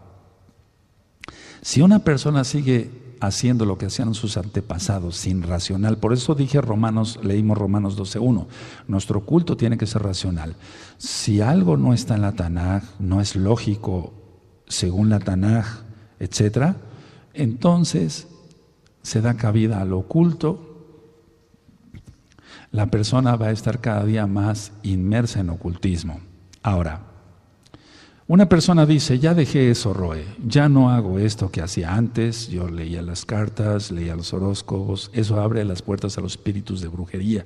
si una persona sigue haciendo lo que hacían sus antepasados sin racional. Por eso dije Romanos, leímos Romanos 12.1, nuestro culto tiene que ser racional. Si algo no está en la Tanaj, no es lógico según la Tanaj, etcétera entonces se da cabida al oculto, la persona va a estar cada día más inmersa en ocultismo. Ahora, una persona dice, ya dejé eso, Roe, ya no hago esto que hacía antes, yo leía las cartas, leía los horóscopos, eso abre las puertas a los espíritus de brujería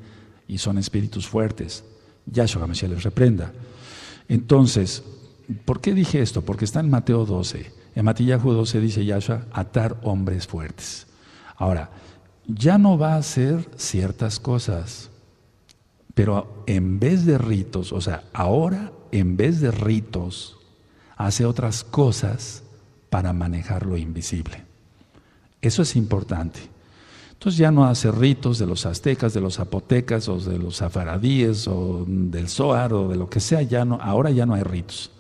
y son espíritus fuertes. Yahshua Mashiach les reprenda. Entonces, ¿por qué dije esto? Porque está en Mateo 12 en Judó se dice Yahshua, atar hombres fuertes. Ahora, ya no va a hacer ciertas cosas, pero en vez de ritos, o sea, ahora en vez de ritos, hace otras cosas para manejar lo invisible. Eso es importante. Entonces ya no hace ritos de los aztecas, de los zapotecas o de los zafaradíes o del Zohar o de lo que sea, ya no, ahora ya no hay ritos.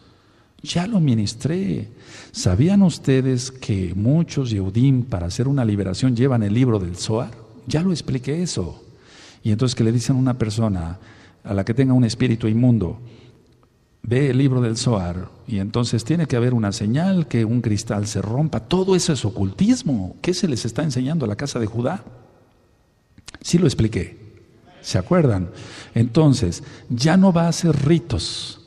Ya lo ministré. ¿Sabían ustedes que muchos Yehudim para hacer una liberación llevan el libro del Zohar? Ya lo expliqué eso. Y entonces que le dicen a una persona a la que tenga un espíritu inmundo, ve el libro del Zohar y entonces tiene que haber una señal que un cristal se rompa. Todo eso es ocultismo. ¿Qué se les está enseñando a la casa de Judá? Sí lo expliqué. ¿Se acuerdan? Entonces, ya no va a hacer ritos,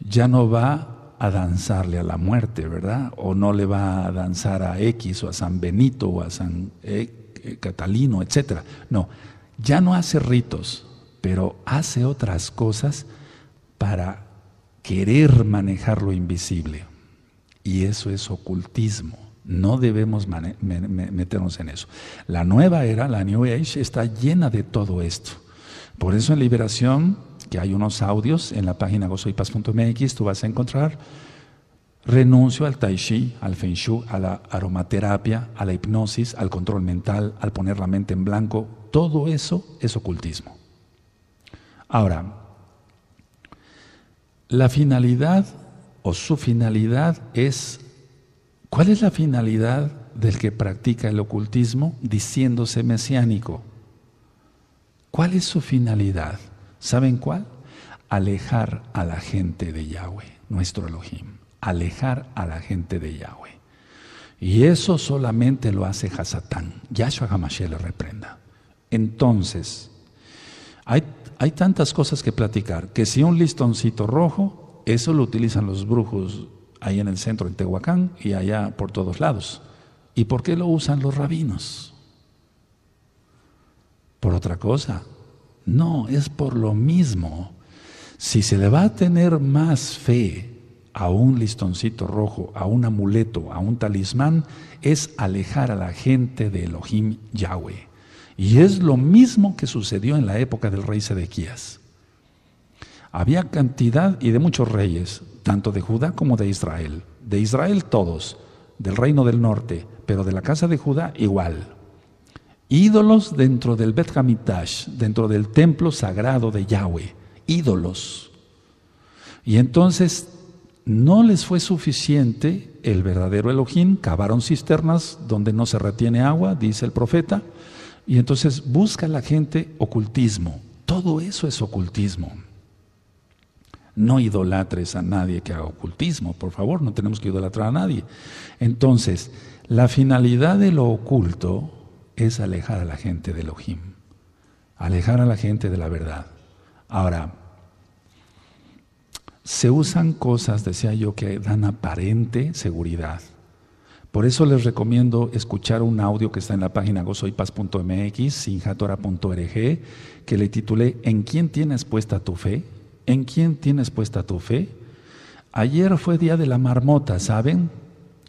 ya no va a a danzarle a la muerte, ¿verdad? O no le va a danzar a X o a San Benito o a San eh, eh, Catalino, etc. No, ya no hace ritos, pero hace otras cosas para querer manejar lo invisible. Y eso es ocultismo. No debemos meternos en eso. La nueva era, la New Age, está llena de todo esto. Por eso en liberación que hay unos audios en la página gozoipaz.mx, tú vas a encontrar renuncio al tai chi, al feng shui, a la aromaterapia, a la hipnosis, al control mental, al poner la mente en blanco, todo eso es ocultismo. Ahora, la finalidad o su finalidad es, ¿cuál es la finalidad del que practica el ocultismo diciéndose mesiánico? ¿Cuál es su finalidad? ¿Saben cuál? Alejar a la gente de Yahweh, nuestro Elohim. Alejar a la gente de Yahweh. Y eso solamente lo hace Hasatán. Yahshua Hamashiach le reprenda. Entonces, hay, hay tantas cosas que platicar que si un listoncito rojo, eso lo utilizan los brujos ahí en el centro, en Tehuacán y allá por todos lados. ¿Y por qué lo usan los rabinos? Por otra cosa, no, es por lo mismo. Si se le va a tener más fe a un listoncito rojo, a un amuleto, a un talismán, es alejar a la gente de Elohim Yahweh. Y es lo mismo que sucedió en la época del rey Sedequías. Había cantidad y de muchos reyes, tanto de Judá como de Israel. De Israel todos, del reino del norte, pero de la casa de Judá igual ídolos dentro del Bet dentro del templo sagrado de Yahweh, ídolos. Y entonces no les fue suficiente el verdadero Elohim, cavaron cisternas donde no se retiene agua, dice el profeta, y entonces busca la gente ocultismo. Todo eso es ocultismo. No idolatres a nadie que haga ocultismo, por favor, no tenemos que idolatrar a nadie. Entonces, la finalidad de lo oculto es alejar a la gente del Ojim, alejar a la gente de la verdad. Ahora, se usan cosas, decía yo, que dan aparente seguridad. Por eso les recomiendo escuchar un audio que está en la página gozoypaz.mx, sinjatora.org, que le titulé ¿En quién tienes puesta tu fe? ¿En quién tienes puesta tu fe? Ayer fue día de la marmota, ¿saben?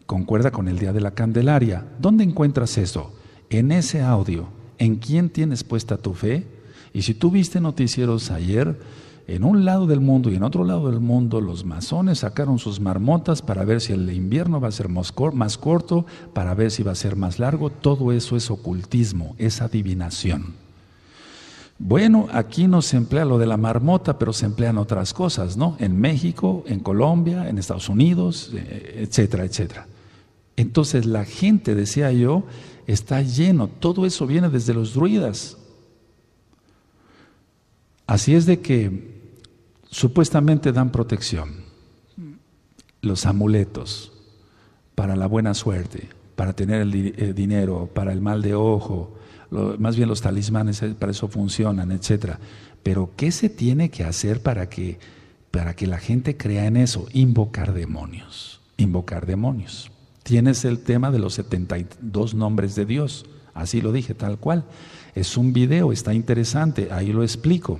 Concuerda con el día de la Candelaria. ¿Dónde encuentras eso? en ese audio, en quién tienes puesta tu fe. Y si tú viste noticieros ayer, en un lado del mundo y en otro lado del mundo, los masones sacaron sus marmotas para ver si el invierno va a ser más corto, para ver si va a ser más largo. Todo eso es ocultismo, es adivinación. Bueno, aquí no se emplea lo de la marmota, pero se emplean otras cosas, ¿no? En México, en Colombia, en Estados Unidos, eh, etcétera, etcétera. Entonces la gente, decía yo, está lleno. Todo eso viene desde los druidas. Así es de que supuestamente dan protección. Los amuletos para la buena suerte, para tener el, eh, dinero, para el mal de ojo, más bien los talismanes eh, para eso funcionan, etc. Pero ¿qué se tiene que hacer para que, para que la gente crea en eso? Invocar demonios, invocar demonios. Tienes el tema de los 72 nombres de Dios. Así lo dije, tal cual. Es un video, está interesante, ahí lo explico.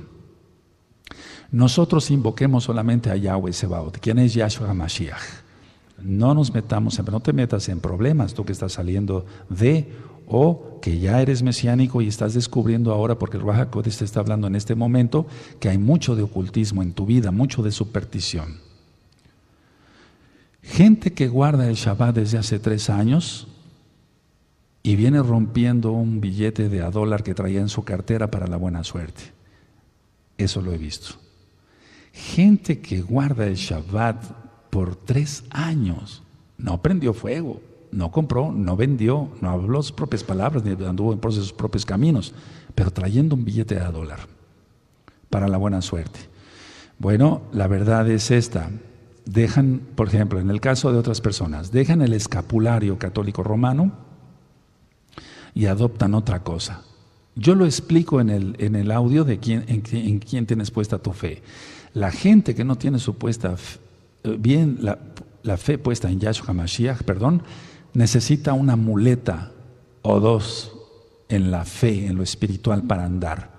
Nosotros invoquemos solamente a Yahweh Sebaot. ¿Quién es Yahshua Mashiach? No nos metamos en, no te metas en problemas, tú que estás saliendo de o que ya eres mesiánico y estás descubriendo ahora, porque el Raja te está hablando en este momento, que hay mucho de ocultismo en tu vida, mucho de superstición. Gente que guarda el Shabbat desde hace tres años y viene rompiendo un billete de a dólar que traía en su cartera para la buena suerte. Eso lo he visto. Gente que guarda el Shabbat por tres años, no prendió fuego, no compró, no vendió, no habló sus propias palabras, ni anduvo en sus propios caminos, pero trayendo un billete de a dólar para la buena suerte. Bueno, la verdad es esta dejan, por ejemplo, en el caso de otras personas, dejan el escapulario católico romano y adoptan otra cosa. Yo lo explico en el, audio de quién, en, quién tienes puesta tu fe. La gente que no tiene su puesta, eh, bien la, la fe puesta en Yahshua Mashiach, perdón, necesita una muleta o dos en la fe, en lo espiritual para andar.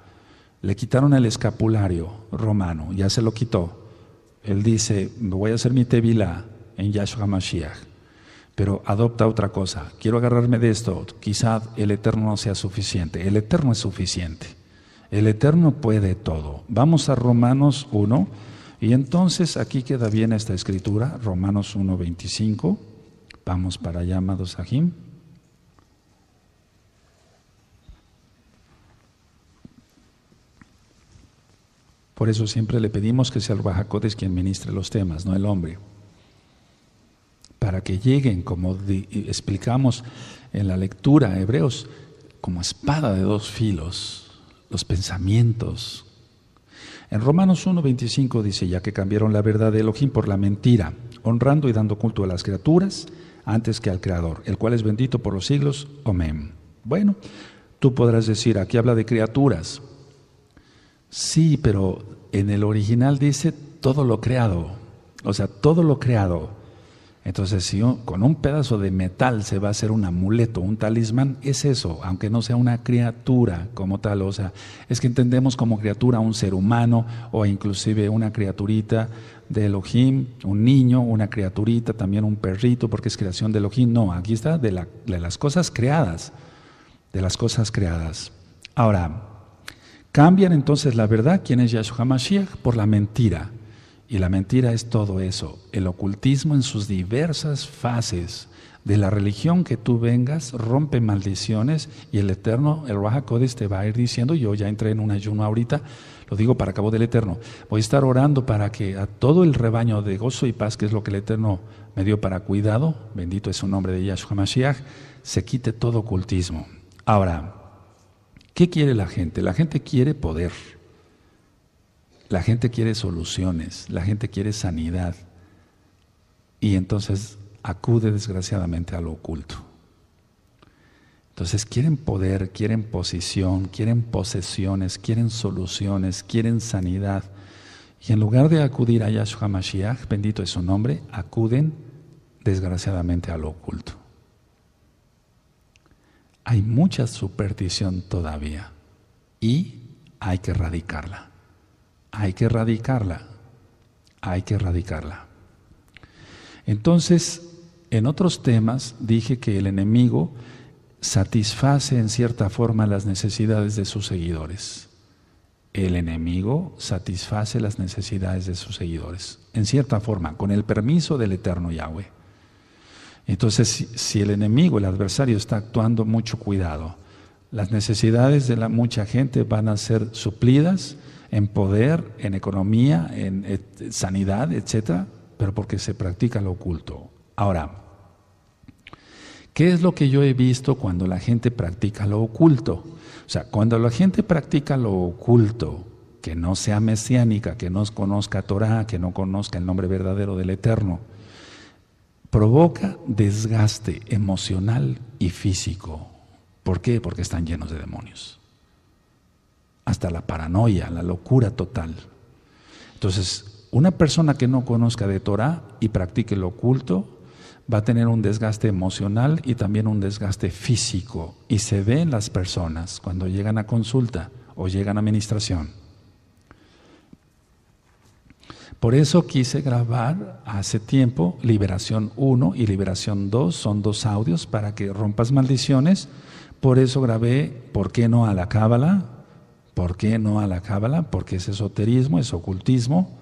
Le quitaron el escapulario romano, ya se lo quitó él dice, voy a hacer mi tevila en Yahshua Mashiach, pero adopta otra cosa. Quiero agarrarme de esto. Quizá el Eterno no sea suficiente. El Eterno es suficiente. El Eterno puede todo. Vamos a Romanos 1. Y entonces aquí queda bien esta escritura, Romanos 1.25. Vamos para allá, amados Ajim. Por eso siempre le pedimos que sea el bajacotes quien ministre los temas, no el hombre. Para que lleguen, como explicamos en la lectura, Hebreos, como espada de dos filos, los pensamientos. En Romanos 1.25 dice, ya que cambiaron la verdad de Elohim por la mentira, honrando y dando culto a las criaturas antes que al Creador, el cual es bendito por los siglos. Amén. Bueno, tú podrás decir, aquí habla de criaturas. Sí, pero en el original dice todo lo creado, o sea, todo lo creado. Entonces, si con un pedazo de metal se va a hacer un amuleto, un talismán, es eso, aunque no sea una criatura como tal, o sea, es que entendemos como criatura un ser humano o inclusive una criaturita de Elohim, un niño, una criaturita, también un perrito, porque es creación de Elohim. No, aquí está de, de las cosas creadas, de las cosas creadas. Ahora, Cambian entonces la verdad, ¿quién es Yahshua Mashiach, por la mentira. Y la mentira es todo eso, el ocultismo en sus diversas fases. De la religión que tú vengas, rompe maldiciones y el Eterno, el Ruach te va a ir diciendo, yo ya entré en un ayuno ahorita, lo digo para cabo del Eterno, voy a estar orando para que a todo el rebaño de gozo y paz, que es lo que el Eterno me dio para cuidado, bendito es su nombre de Yahshua Mashiach, se quite todo ocultismo. Ahora, ¿Qué quiere la gente? La gente quiere poder. La gente quiere soluciones, la gente quiere sanidad. Y entonces acude desgraciadamente a lo oculto. Entonces quieren poder, quieren posición, quieren posesiones, quieren soluciones, quieren sanidad. Y en lugar de acudir a Yahshua Mashiach, bendito es su nombre, acuden desgraciadamente a lo oculto hay mucha superstición todavía y hay que erradicarla. Hay que erradicarla. Hay que erradicarla. Entonces, en otros temas dije que el enemigo satisface en cierta forma las necesidades de sus seguidores. El enemigo satisface las necesidades de sus seguidores, en cierta forma, con el permiso del eterno Yahweh. Entonces, si el enemigo, el adversario está actuando, mucho cuidado. Las necesidades de la mucha gente van a ser suplidas en poder, en economía, en sanidad, etcétera, pero porque se practica lo oculto. Ahora, ¿qué es lo que yo he visto cuando la gente practica lo oculto? O sea, cuando la gente practica lo oculto, que no sea mesiánica, que no conozca Torah, que no conozca el nombre verdadero del Eterno, provoca desgaste emocional y físico. ¿Por qué? Porque están llenos de demonios. Hasta la paranoia, la locura total. Entonces, una persona que no conozca de Torah y practique lo oculto va a tener un desgaste emocional y también un desgaste físico. Y se ve en las personas cuando llegan a consulta o llegan a administración. Por eso quise grabar hace tiempo Liberación 1 y Liberación 2, son dos audios para que rompas maldiciones. Por eso grabé ¿Por qué no a la cábala? ¿Por qué no a la cábala? Porque es esoterismo, es ocultismo.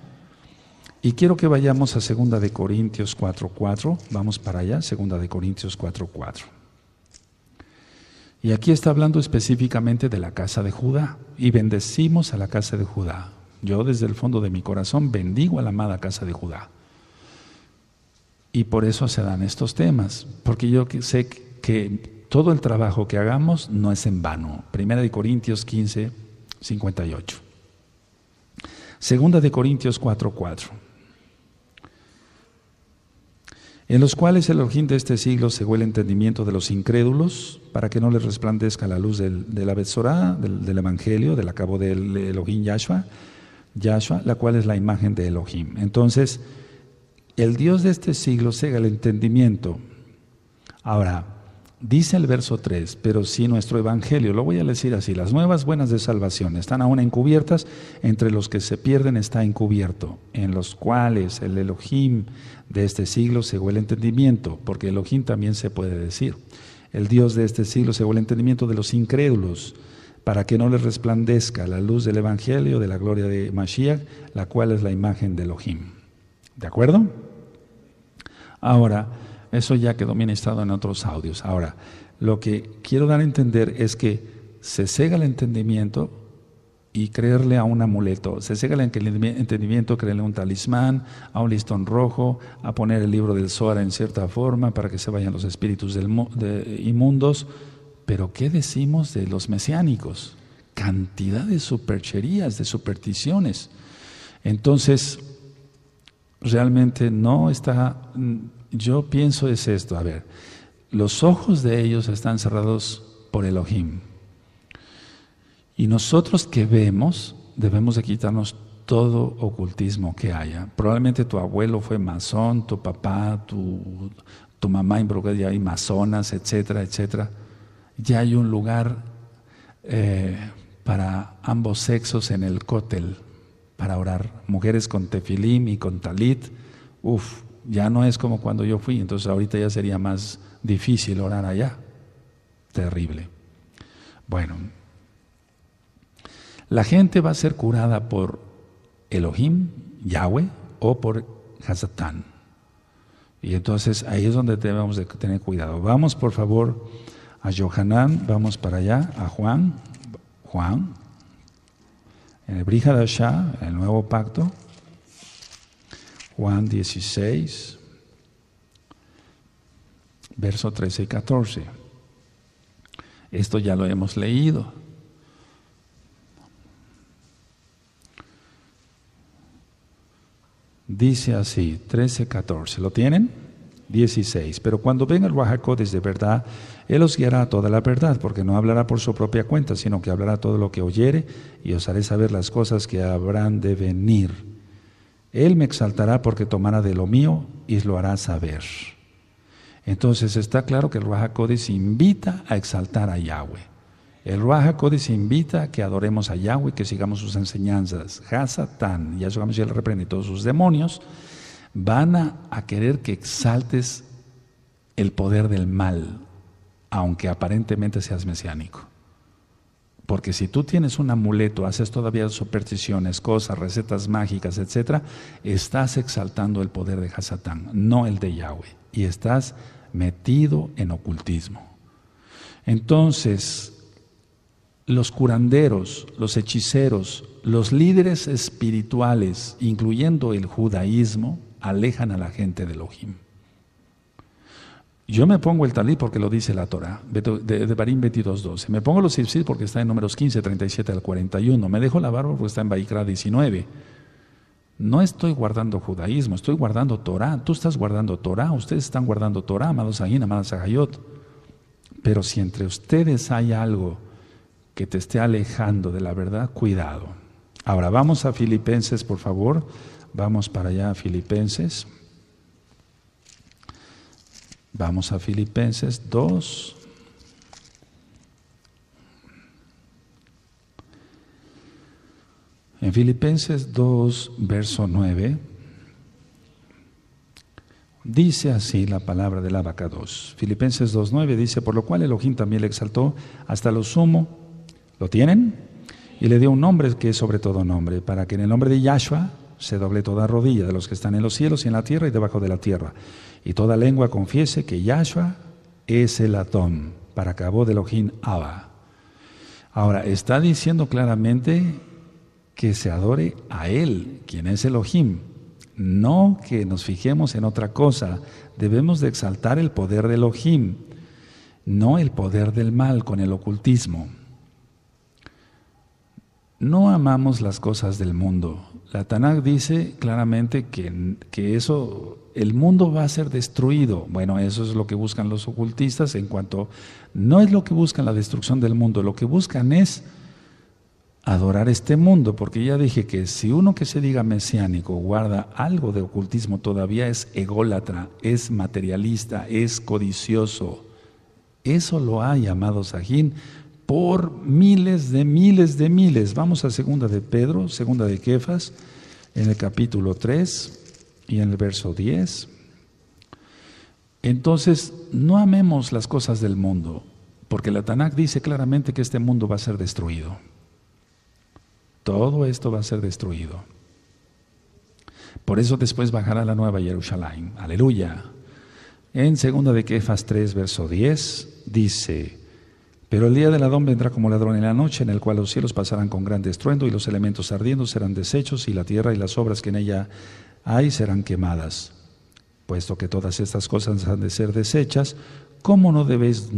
Y quiero que vayamos a 2 de Corintios 4:4, vamos para allá, 2 de Corintios 4:4. Y aquí está hablando específicamente de la casa de Judá y bendecimos a la casa de Judá. Yo desde el fondo de mi corazón bendigo a la amada casa de Judá. Y por eso se dan estos temas, porque yo sé que todo el trabajo que hagamos no es en vano. Primera de Corintios 15, 58. Segunda de Corintios 4, 4. En los cuales el orjín de este siglo se el entendimiento de los incrédulos, para que no les resplandezca la luz del, de la Betzorá, del, Evangelio, del acabo del Elohim Yahshua, Yahshua, la cual es la imagen de Elohim. Entonces, el Dios de este siglo cega el entendimiento. Ahora, dice el verso 3, pero si nuestro evangelio, lo voy a decir así, las nuevas buenas de salvación están aún encubiertas, entre los que se pierden está encubierto, en los cuales el Elohim de este siglo cegó el entendimiento, porque Elohim también se puede decir. El Dios de este siglo cegó el entendimiento de los incrédulos para que no les resplandezca la luz del Evangelio de la gloria de Mashiach, la cual es la imagen de Elohim. ¿De acuerdo? Ahora, eso ya quedó estado en otros audios. Ahora, lo que quiero dar a entender es que se cega el entendimiento y creerle a un amuleto. Se cega el entendimiento, creerle a un talismán, a un listón rojo, a poner el libro del Zohar en cierta forma para que se vayan los espíritus de, inmundos. Pero ¿qué decimos de los mesiánicos? Cantidad de supercherías, de supersticiones. Entonces, realmente no está, mm, yo pienso es esto, a ver, los ojos de ellos están cerrados por Elohim. Y nosotros que vemos, debemos de quitarnos todo ocultismo que haya. Probablemente tu abuelo fue masón, tu papá, tu, tu mamá y y masonas, etcétera, etcétera ya hay un lugar eh, para ambos sexos en el cótel para orar. Mujeres con tefilim y con talit, uff, ya no es como cuando yo fui, entonces ahorita ya sería más difícil orar allá. Terrible. Bueno, la gente va a ser curada por Elohim, Yahweh, o por Hazatán. Y entonces ahí es donde debemos de tener cuidado. Vamos, por favor a Johanán, vamos para allá, a Juan, Juan, en el Brihadashá, el nuevo pacto, Juan 16, verso 13 y 14. Esto ya lo hemos leído. Dice así, 13, 14. ¿Lo tienen? 16. Pero cuando venga el Oaxaco desde verdad, él os guiará a toda la verdad, porque no hablará por su propia cuenta, sino que hablará todo lo que oyere y os haré saber las cosas que habrán de venir. Él me exaltará porque tomará de lo mío y lo hará saber. Entonces está claro que el Ruach invita a exaltar a Yahweh. El Ruach HaKodesh invita a que adoremos a Yahweh, que sigamos sus enseñanzas. y y sabemos, y él reprende todos sus demonios, van a querer que exaltes el poder del mal, aunque aparentemente seas mesiánico. Porque si tú tienes un amuleto, haces todavía supersticiones, cosas, recetas mágicas, etc., estás exaltando el poder de Hasatán, no el de Yahweh, y estás metido en ocultismo. Entonces, los curanderos, los hechiceros, los líderes espirituales, incluyendo el judaísmo, alejan a la gente del Ojim. Yo me pongo el talí porque lo dice la Torah, de, Barín 22.12. Me pongo los sifsir porque está en números 15, 37 al 41. Me dejo la barba porque está en Baikra 19. No estoy guardando judaísmo, estoy guardando Torah. Tú estás guardando Torah, ustedes están guardando Torah, amados Ayin, amados Ajayot. Pero si entre ustedes hay algo que te esté alejando de la verdad, cuidado. Ahora vamos a Filipenses, por favor. Vamos para allá a Filipenses. Vamos a Filipenses 2. En Filipenses 2, verso 9, dice así la palabra del 2. Filipenses 2, 9 dice, por lo cual Elohim también le exaltó hasta lo sumo. ¿Lo tienen? Y le dio un nombre que es sobre todo nombre, para que en el nombre de Yahshua se doble toda rodilla de los que están en los cielos y en la tierra y debajo de la tierra y toda lengua confiese que Yahshua es el Atón, para Cabo de Elohim Abba. Ahora, está diciendo claramente que se adore a Él, quien es Elohim, no que nos fijemos en otra cosa. Debemos de exaltar el poder de Elohim, no el poder del mal con el ocultismo. No amamos las cosas del mundo. La Tanakh dice claramente que, que eso el mundo va a ser destruido. Bueno, eso es lo que buscan los ocultistas en cuanto, no es lo que buscan la destrucción del mundo, lo que buscan es adorar este mundo, porque ya dije que si uno que se diga mesiánico guarda algo de ocultismo todavía es ególatra, es materialista, es codicioso. Eso lo ha llamado Sajín por miles de miles de miles. Vamos a segunda de Pedro, segunda de Kefas, en el capítulo 3 y en el verso 10. Entonces, no amemos las cosas del mundo, porque la Tanakh dice claramente que este mundo va a ser destruido. Todo esto va a ser destruido. Por eso después bajará la nueva Jerusalén. Aleluya. En segunda de Kefas 3, verso 10, dice, pero el día del Adón vendrá como ladrón en la noche, en el cual los cielos pasarán con gran estruendo y los elementos ardiendo serán deshechos y la tierra y las obras que en ella ahí serán quemadas. Puesto que todas estas cosas han de ser desechas, ¿cómo no debéis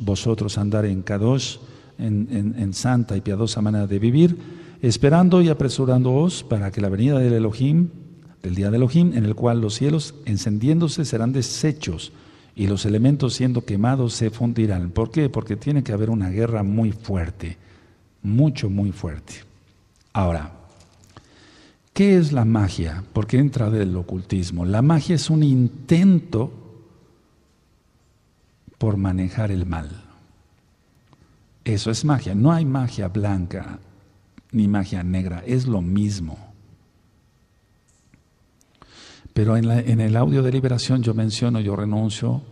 vosotros andar en Kadosh, en, santa y piadosa manera de vivir, esperando y apresurándoos para que la venida del Elohim, del día del Elohim, en el cual los cielos encendiéndose serán deshechos? y los elementos siendo quemados se fundirán. ¿Por qué? Porque tiene que haber una guerra muy fuerte, mucho, muy fuerte. Ahora, ¿Qué es la magia? Porque entra del ocultismo. La magia es un intento por manejar el mal. Eso es magia. No hay magia blanca ni magia negra, es lo mismo. Pero en, el audio de liberación yo menciono, yo renuncio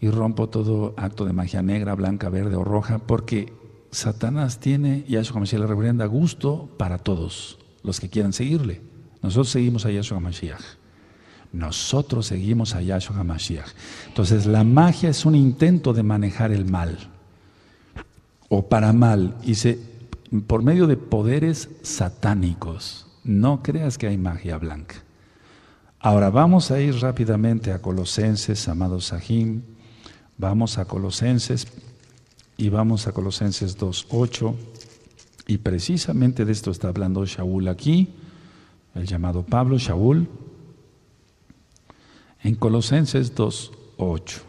y rompo todo acto de magia negra, blanca, verde o roja, porque Satanás tiene, y a eso como decía la reverenda, gusto para todos los que quieran seguirle. Nosotros seguimos a Yahshua Mashiach. Nosotros seguimos a Yahshua Mashiach. Entonces, la magia es un intento de manejar el mal o para mal y se, por medio de poderes satánicos. No creas que hay magia blanca. Ahora vamos a ir rápidamente a Colosenses, amados Sahim. Vamos a Colosenses y vamos a Colosenses 2.8. Y precisamente de esto está hablando Shaul aquí, el llamado Pablo Shaul, en Colosenses 2.8.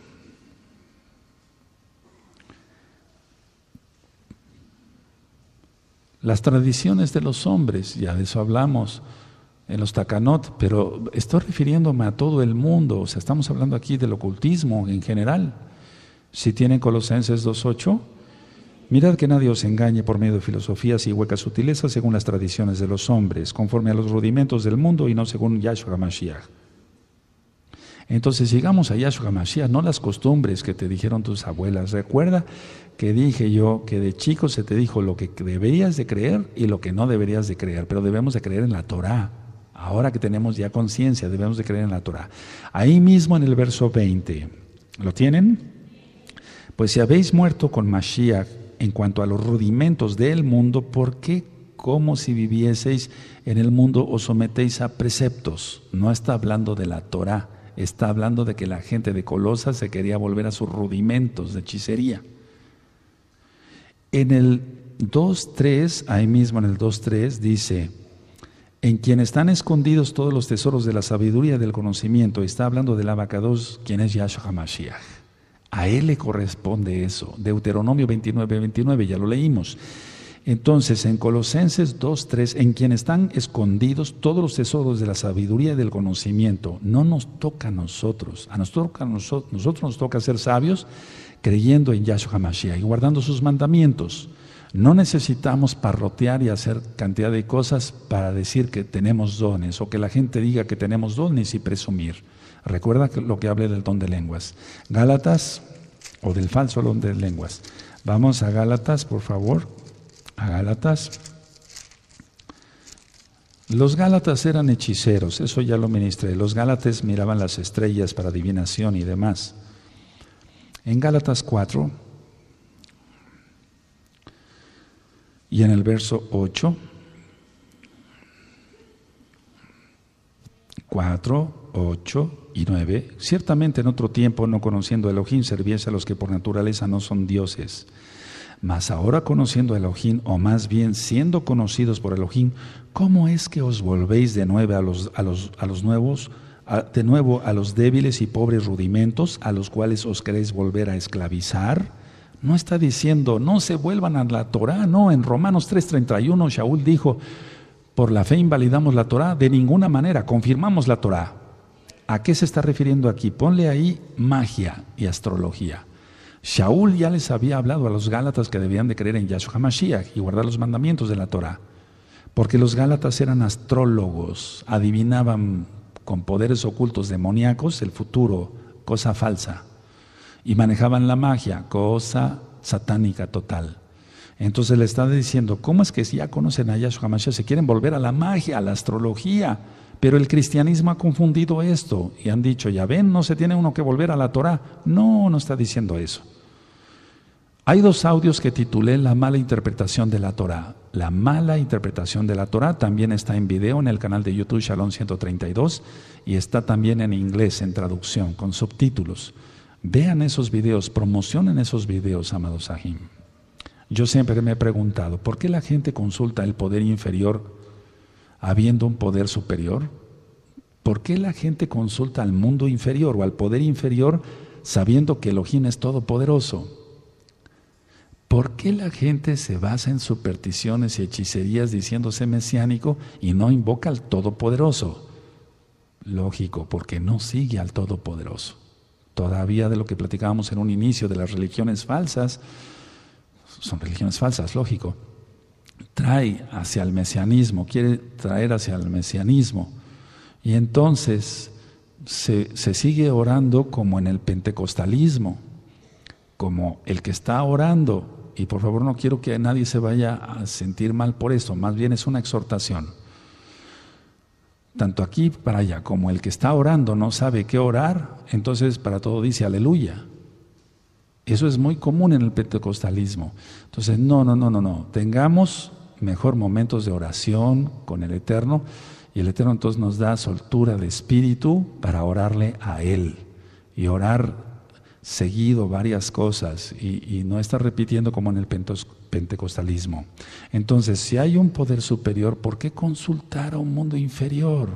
Las tradiciones de los hombres, ya de eso hablamos en los Takanot, pero estoy refiriéndome a todo el mundo, o sea, estamos hablando aquí del ocultismo en general. Si tienen Colosenses 2.8, Mirad que nadie os engañe por medio de filosofías y huecas sutilezas según las tradiciones de los hombres, conforme a los rudimentos del mundo y no según Yahshua Mashiach. Entonces sigamos a Yahshua Mashiach, no las costumbres que te dijeron tus abuelas. Recuerda que dije yo que de chico se te dijo lo que deberías de creer y lo que no deberías de creer, pero debemos de creer en la Torah. Ahora que tenemos ya conciencia, debemos de creer en la Torah. Ahí mismo en el verso 20, ¿lo tienen? Pues si habéis muerto con Mashiach, en cuanto a los rudimentos del mundo, ¿por qué como si vivieseis en el mundo os sometéis a preceptos? No está hablando de la Torah, está hablando de que la gente de Colosa se quería volver a sus rudimentos de hechicería. En el 2.3, ahí mismo en el 2.3 dice, en quien están escondidos todos los tesoros de la sabiduría y del conocimiento, está hablando del abacados, quien es Yahshua Mashiach. A Él le corresponde eso. Deuteronomio 29, 29, ya lo leímos. Entonces, en Colosenses 2, 3, en quien están escondidos todos los tesoros de la sabiduría y del conocimiento, no nos toca a nosotros. A nosotros, nosotros, nosotros nos toca ser sabios creyendo en Yahshua Mashiach y guardando sus mandamientos. No necesitamos parrotear y hacer cantidad de cosas para decir que tenemos dones o que la gente diga que tenemos dones y presumir. Recuerda lo que hablé del don de lenguas. Gálatas, o del falso don de lenguas. Vamos a Gálatas, por favor. A Gálatas. Los Gálatas eran hechiceros, eso ya lo ministré. Los Gálatas miraban las estrellas para adivinación y demás. En Gálatas 4 y en el verso 8, 4, 8 y 9. Ciertamente en otro tiempo, no conociendo el Elohim, servíais a los que por naturaleza no son dioses. Mas ahora conociendo el Elohim, o más bien siendo conocidos por Elohim, ¿cómo es que os volvéis de nuevo a los, a los, a los nuevos? de nuevo a los débiles y pobres rudimentos a los cuales os queréis volver a esclavizar? No está diciendo, no se vuelvan a la Torah, no, en Romanos 3:31 Shaul dijo, por la fe invalidamos la Torah, de ninguna manera, confirmamos la Torah. ¿A qué se está refiriendo aquí? Ponle ahí magia y astrología. Shaul ya les había hablado a los Gálatas que debían de creer en Yahshua Mashiach y guardar los mandamientos de la Torah. Porque los Gálatas eran astrólogos, adivinaban con poderes ocultos demoníacos el futuro, cosa falsa. Y manejaban la magia, cosa satánica total. Entonces le está diciendo, ¿cómo es que si ya conocen a Yahshua Mashiach se quieren volver a la magia, a la astrología? Pero el cristianismo ha confundido esto y han dicho, ya ven, no se tiene uno que volver a la Torá. No, no está diciendo eso. Hay dos audios que titulé La mala interpretación de la Torá. La mala interpretación de la Torá también está en video en el canal de YouTube Shalom 132 y está también en inglés en traducción con subtítulos. Vean esos videos, promocionen esos videos, amados Sahim. Yo siempre me he preguntado, ¿por qué la gente consulta el poder inferior habiendo un poder superior? ¿Por qué la gente consulta al mundo inferior o al poder inferior sabiendo que Elohim es todopoderoso? ¿Por qué la gente se basa en supersticiones y hechicerías diciéndose mesiánico y no invoca al Todopoderoso? Lógico, porque no sigue al Todopoderoso. Todavía de lo que platicábamos en un inicio de las religiones falsas, son religiones falsas, lógico, trae hacia el mesianismo, quiere traer hacia el mesianismo. Y entonces se, se, sigue orando como en el pentecostalismo, como el que está orando. Y por favor no quiero que nadie se vaya a sentir mal por eso, más bien es una exhortación. Tanto aquí para allá como el que está orando no sabe qué orar, entonces para todo dice aleluya. Eso es muy común en el pentecostalismo. Entonces, no, no, no, no, no. Tengamos mejor momentos de oración con el Eterno y el Eterno entonces nos da soltura de espíritu para orarle a Él y orar seguido varias cosas y, y no estar repitiendo como en el pentecostalismo. Entonces, si hay un poder superior, ¿por qué consultar a un mundo inferior?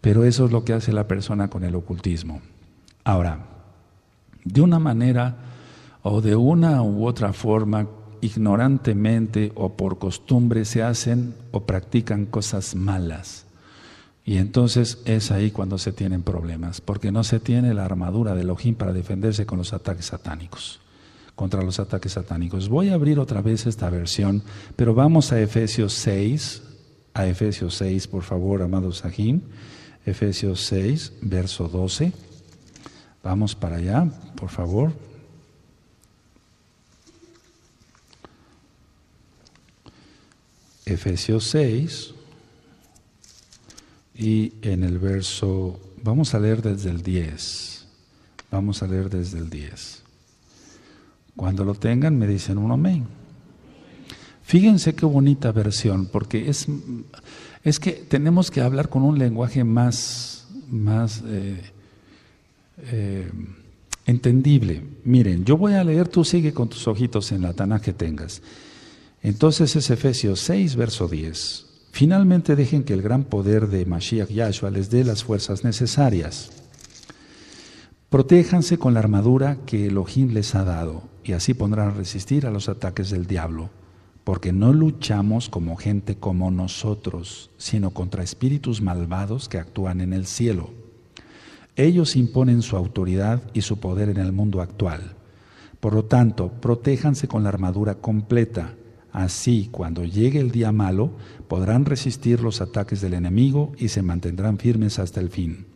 Pero eso es lo que hace la persona con el ocultismo. Ahora, de una manera o de una u otra forma, ignorantemente o por costumbre, se hacen o practican cosas malas. Y entonces es ahí cuando se tienen problemas, porque no se tiene la armadura de ojín para defenderse con los ataques satánicos, contra los ataques satánicos. Voy a abrir otra vez esta versión, pero vamos a Efesios 6, a Efesios 6, por favor, amados Sajín, Efesios 6, verso 12. Vamos para allá, por favor. Efesios 6 y en el verso, vamos a leer desde el 10, vamos a leer desde el 10. Cuando lo tengan me dicen un amén. Fíjense qué bonita versión, porque es, es que tenemos que hablar con un lenguaje más, más eh, eh, entendible. Miren, yo voy a leer, tú sigue con tus ojitos en la tana que tengas. Entonces es Efesios 6, verso 10. Finalmente dejen que el gran poder de Mashiach Yahshua les dé las fuerzas necesarias. Protéjanse con la armadura que Elohim les ha dado y así podrán resistir a los ataques del diablo, porque no luchamos como gente como nosotros, sino contra espíritus malvados que actúan en el cielo. Ellos imponen su autoridad y su poder en el mundo actual. Por lo tanto, protéjanse con la armadura completa. Así, cuando llegue el día malo, podrán resistir los ataques del enemigo y se mantendrán firmes hasta el fin.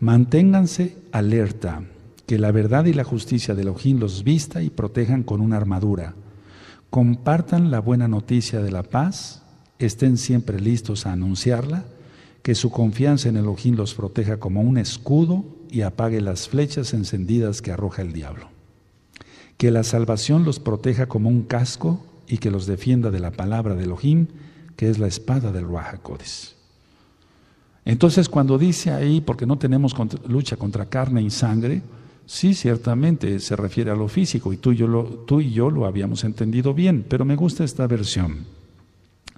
Manténganse alerta, que la verdad y la justicia de Ojín los vista y protejan con una armadura. Compartan la buena noticia de la paz, estén siempre listos a anunciarla que su confianza en Elohim los proteja como un escudo y apague las flechas encendidas que arroja el diablo. Que la salvación los proteja como un casco y que los defienda de la palabra de Elohim, que es la espada del Ruajacodes. Entonces, cuando dice ahí, porque no tenemos lucha contra carne y sangre, sí, ciertamente se refiere a lo físico, y tú yo lo, tú y yo lo habíamos entendido bien, pero me gusta esta versión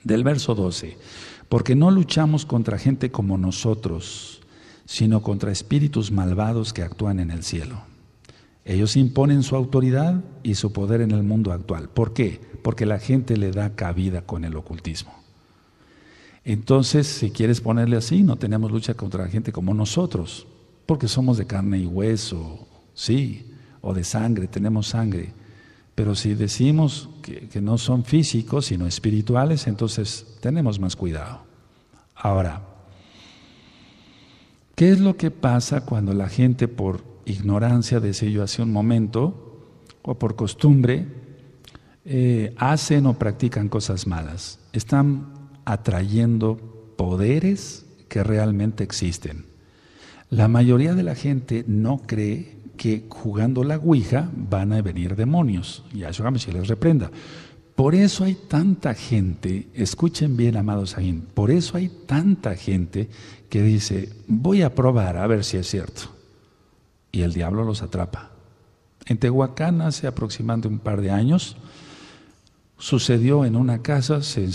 del verso 12 porque no luchamos contra gente como nosotros, sino contra espíritus malvados que actúan en el cielo. Ellos imponen su autoridad y su poder en el mundo actual. ¿Por qué? Porque la gente le da cabida con el ocultismo. Entonces, si quieres ponerle así, no tenemos lucha contra gente como nosotros, porque somos de carne y hueso, sí, o de sangre, tenemos sangre. Pero si decimos que, no son físicos, sino espirituales, entonces tenemos más cuidado. Ahora, ¿qué es lo que pasa cuando la gente por ignorancia, decía yo hace un momento, o por costumbre, eh, hacen o practican cosas malas? Están atrayendo poderes que realmente existen. La mayoría de la gente no cree que jugando la Ouija van a venir demonios. Y a eso se les reprenda. Por eso hay tanta gente, escuchen bien, amados ahí, por eso hay tanta gente que dice, voy a probar a ver si es cierto. Y el diablo los atrapa. En Tehuacán, hace aproximadamente un par de años, sucedió en una casa, se,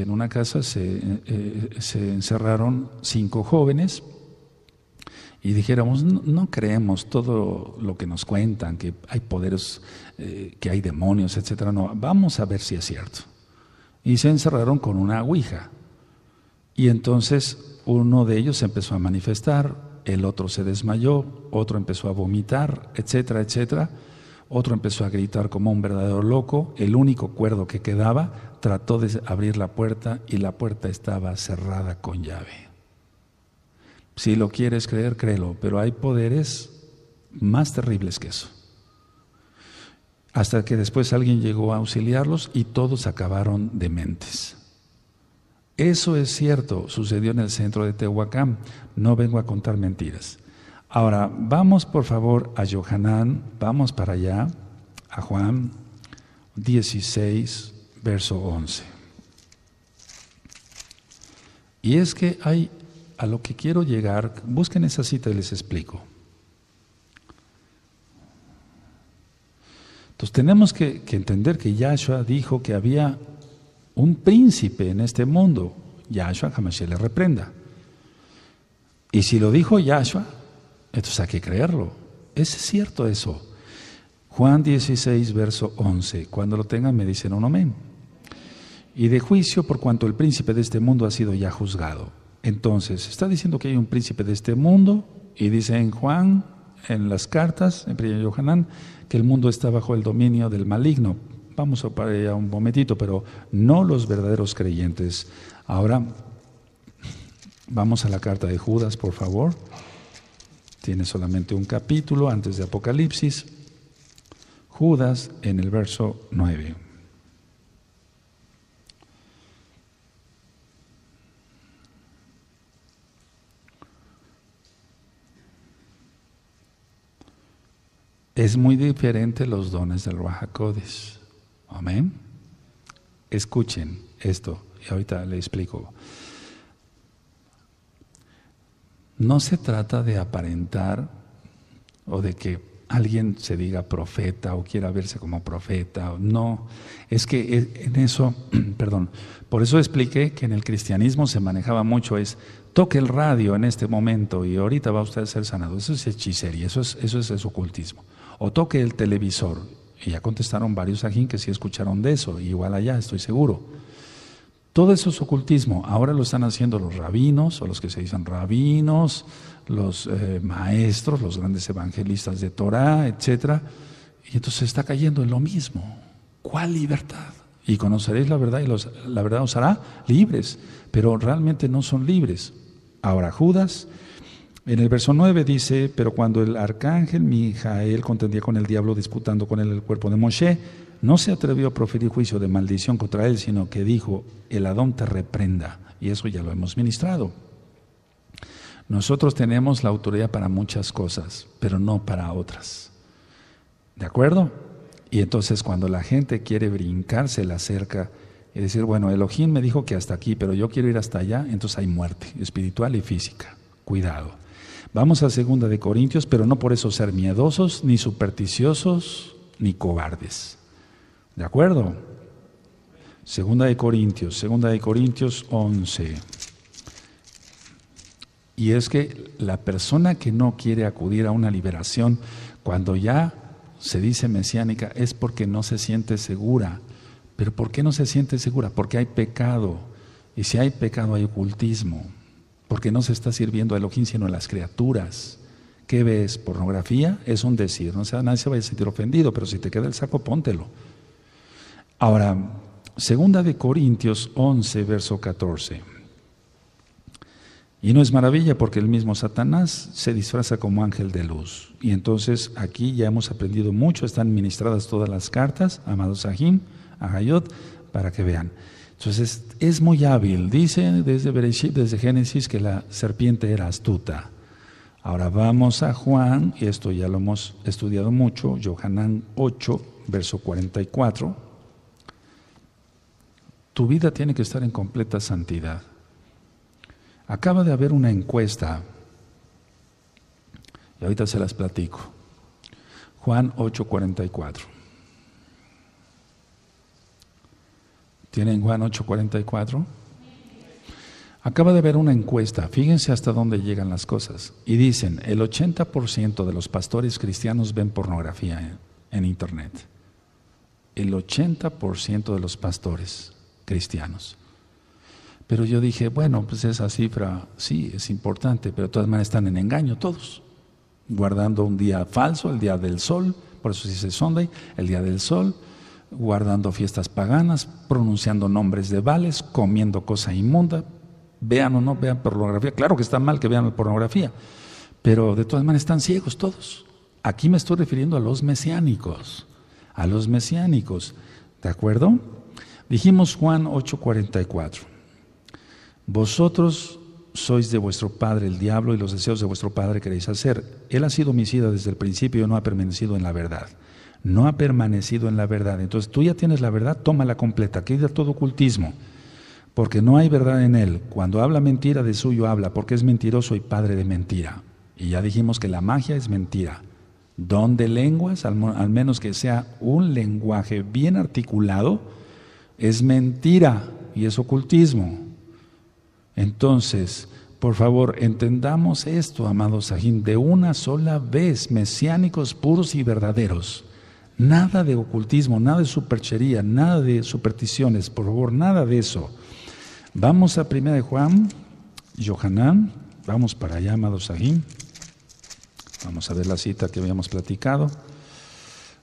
en una casa se eh, eh, encerraron cinco jóvenes y dijéramos, no, creemos todo lo que nos cuentan, que hay poderes, eh, que hay demonios, etcétera, no, vamos a ver si es cierto. Y se encerraron con una ouija. Y entonces uno de ellos empezó a manifestar, el otro se desmayó, otro empezó a vomitar, etcétera, etcétera. Otro empezó a gritar como un verdadero loco. El único cuerdo que quedaba trató de abrir la puerta y la puerta estaba cerrada con llave. Si lo quieres creer, créelo, pero hay poderes más terribles que eso. Hasta que después alguien llegó a auxiliarlos y todos acabaron dementes. Eso es cierto, sucedió en el centro de Tehuacán. No vengo a contar mentiras. Ahora, vamos por favor a Johanán, vamos para allá, a Juan 16, verso 11. Y es que hay a lo que quiero llegar, busquen esa cita y les explico. Entonces tenemos que, entender que Yahshua dijo que había un príncipe en este mundo. Yahshua jamás se le reprenda. Y si lo dijo Yahshua, entonces hay que creerlo. Es cierto eso. Juan 16, verso 11. Cuando lo tengan me dicen un amén. Y de juicio por cuanto el príncipe de este mundo ha sido ya juzgado. Entonces, está diciendo que hay un príncipe de este mundo y dice en Juan, en las cartas, en primer Yohanan, que el mundo está bajo el dominio del maligno. Vamos a parar ya un momentito, pero no los verdaderos creyentes. Ahora, vamos a la carta de Judas, por favor. Tiene solamente un capítulo antes de Apocalipsis. Judas en el verso 9. Es muy diferente los dones del Rahakodes. Amén. Escuchen esto y ahorita le explico. No se trata de aparentar o de que alguien se diga profeta o quiera verse como profeta. No, es que eh, en eso, perdón, por eso expliqué que en el cristianismo se manejaba mucho es toque el radio en este momento y ahorita va usted a ser sanado. Eso es hechicería, eso es, eso es, es ocultismo o toque el televisor. Y ya contestaron varios ajín que sí escucharon de eso, igual allá, estoy seguro. Todo eso es ocultismo. Ahora lo están haciendo los rabinos, o los que se dicen rabinos, los eh, maestros, los grandes evangelistas de Torah, etc. Y entonces está cayendo en lo mismo. ¿Cuál libertad? Y conoceréis la verdad y la verdad os hará libres. Pero realmente no son libres. Ahora Judas en el verso 9 dice, pero cuando el arcángel Mijael contendía con el diablo disputando con él el cuerpo de Moshe, no se atrevió a proferir juicio de maldición contra él, sino que dijo, el Adón te reprenda. Y eso ya lo hemos ministrado. Nosotros tenemos la autoridad para muchas cosas, pero no para otras. ¿De acuerdo? Y entonces cuando la gente quiere brincarse la cerca y decir, bueno, Elohim me dijo que hasta aquí, pero yo quiero ir hasta allá, entonces hay muerte espiritual y física. Cuidado. Vamos a segunda de Corintios, pero no por eso ser miedosos, ni supersticiosos, ni cobardes. ¿De acuerdo? Segunda de Corintios, segunda de Corintios 11. Y es que la persona que no quiere acudir a una liberación cuando ya se dice mesiánica es porque no se siente segura. ¿Pero por qué no se siente segura? Porque hay pecado. Y si hay pecado hay ocultismo porque no se está sirviendo a Elohim, sino a las criaturas. ¿Qué ves? ¿Pornografía? Es un decir. No sea, nadie se vaya a sentir ofendido, pero si te queda el saco, póntelo. Ahora, segunda de Corintios 11, verso 14. Y no es maravilla porque el mismo Satanás se disfraza como ángel de luz. Y entonces aquí ya hemos aprendido mucho, están ministradas todas las cartas, amados Sahim, a Hayot, para que vean. Entonces es muy hábil. Dice desde, desde Génesis que la serpiente era astuta. Ahora vamos a Juan, y esto ya lo hemos estudiado mucho, Johanán 8, verso 44. Tu vida tiene que estar en completa santidad. Acaba de haber una encuesta, y ahorita se las platico. Juan 8, 44. Tienen Juan 8:44. Acaba de ver una encuesta, fíjense hasta dónde llegan las cosas. Y dicen, el 80% de los pastores cristianos ven pornografía en, Internet. El 80% de los pastores cristianos. Pero yo dije, bueno, pues esa cifra sí es importante, pero de todas maneras están en engaño todos, guardando un día falso, el día del sol, por eso dice Sunday, el día del sol, guardando fiestas paganas, pronunciando nombres de vales, comiendo cosa inmunda, vean o no vean pornografía. Claro que está mal que vean pornografía, pero de todas maneras están ciegos todos. Aquí me estoy refiriendo a los mesiánicos, a los mesiánicos, ¿de acuerdo? Dijimos Juan 8:44, vosotros sois de vuestro padre el diablo y los deseos de vuestro padre queréis hacer. Él ha sido homicida desde el principio y no ha permanecido en la verdad no ha permanecido en la verdad. Entonces tú ya tienes la verdad, tómala completa, de todo ocultismo, porque no hay verdad en él. Cuando habla mentira, de suyo habla, porque es mentiroso y padre de mentira. Y ya dijimos que la magia es mentira. Don de lenguas, al, menos que sea un lenguaje bien articulado, es mentira y es ocultismo. Entonces, por favor, entendamos esto, amado Sahim, de una sola vez, mesiánicos puros y verdaderos. Nada de ocultismo, nada de superchería, nada de supersticiones, por favor, nada de eso. Vamos a primera de Juan, Johanán, vamos para allá, amados ahí. Vamos a ver la cita que habíamos platicado,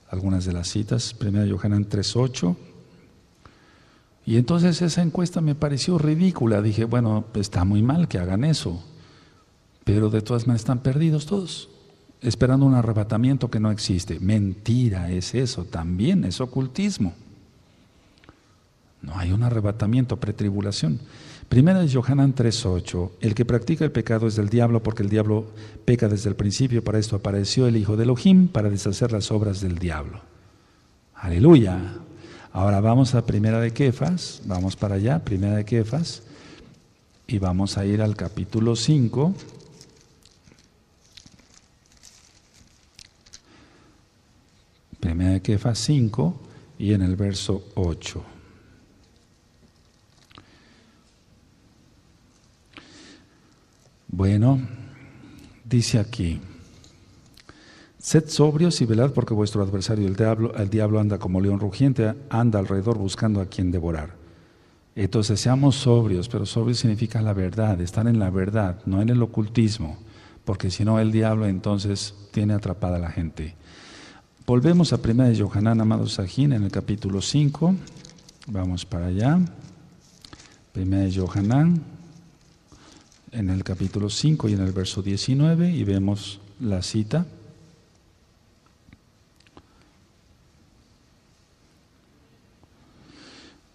algunas de las citas, primera de Johanán 3.8. Y entonces esa encuesta me pareció ridícula, dije, bueno, está muy mal que hagan eso, pero de todas maneras están perdidos todos esperando un arrebatamiento que no existe. Mentira es eso, también es ocultismo. No hay un arrebatamiento, pretribulación. Primera de Johanan 3.8, el que practica el pecado es del diablo porque el diablo peca desde el principio, para esto apareció el Hijo de Elohim para deshacer las obras del diablo. Aleluya. Ahora vamos a Primera de Kefas, vamos para allá, Primera de Kefas, y vamos a ir al capítulo 5. Primera de Kefa 5 y en el verso 8. Bueno, dice aquí, sed sobrios y velad porque vuestro adversario, el diablo, el diablo anda como león rugiente, anda alrededor buscando a quien devorar. Entonces seamos sobrios, pero sobrio significa la verdad, estar en la verdad, no en el ocultismo, porque si no el diablo entonces tiene atrapada a la gente. Volvemos a Primera de Yohanan, amados Sajín, en el capítulo 5. Vamos para allá. Primera de Yohanan, en el capítulo 5 y en el verso 19, y vemos la cita.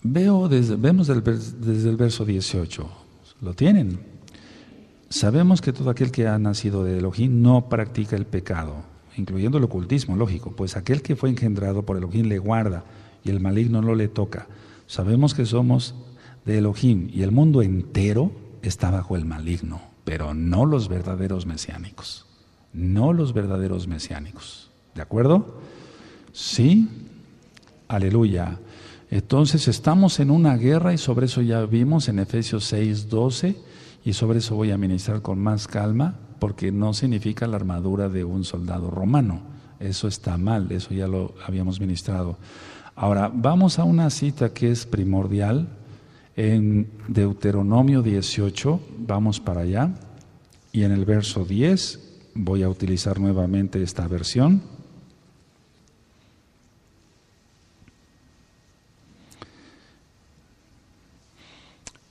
Veo desde, vemos desde el verso 18. ¿Lo tienen? Sabemos que todo aquel que ha nacido de Elohim no practica el pecado incluyendo el ocultismo, lógico, pues aquel que fue engendrado por Elohim le guarda y el maligno no le toca. Sabemos que somos de Elohim y el mundo entero está bajo el maligno, pero no los verdaderos mesiánicos, no los verdaderos mesiánicos. ¿De acuerdo? Sí, aleluya. Entonces estamos en una guerra y sobre eso ya vimos en Efesios 6, 12 y sobre eso voy a ministrar con más calma porque no significa la armadura de un soldado romano. Eso está mal, eso ya lo habíamos ministrado. Ahora, vamos a una cita que es primordial en Deuteronomio 18, vamos para allá, y en el verso 10 voy a utilizar nuevamente esta versión.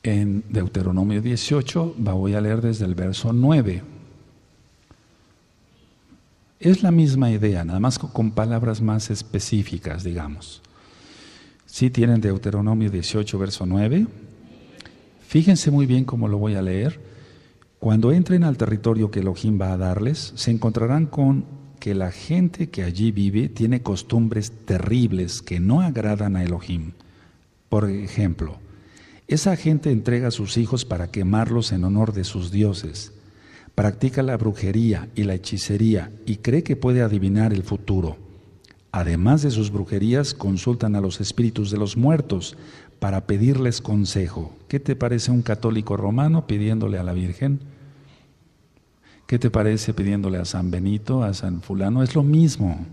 En Deuteronomio 18 voy a leer desde el verso 9. Es la misma idea, nada más con palabras más específicas, digamos. Si tienen Deuteronomio 18, verso 9, fíjense muy bien cómo lo voy a leer. Cuando entren al territorio que Elohim va a darles, se encontrarán con que la gente que allí vive tiene costumbres terribles que no agradan a Elohim. Por ejemplo, esa gente entrega a sus hijos para quemarlos en honor de sus dioses practica la brujería y la hechicería y cree que puede adivinar el futuro. Además de sus brujerías, consultan a los espíritus de los muertos para pedirles consejo. ¿Qué te parece un católico romano pidiéndole a la Virgen? ¿Qué te parece pidiéndole a San Benito, a San Fulano? Es lo mismo.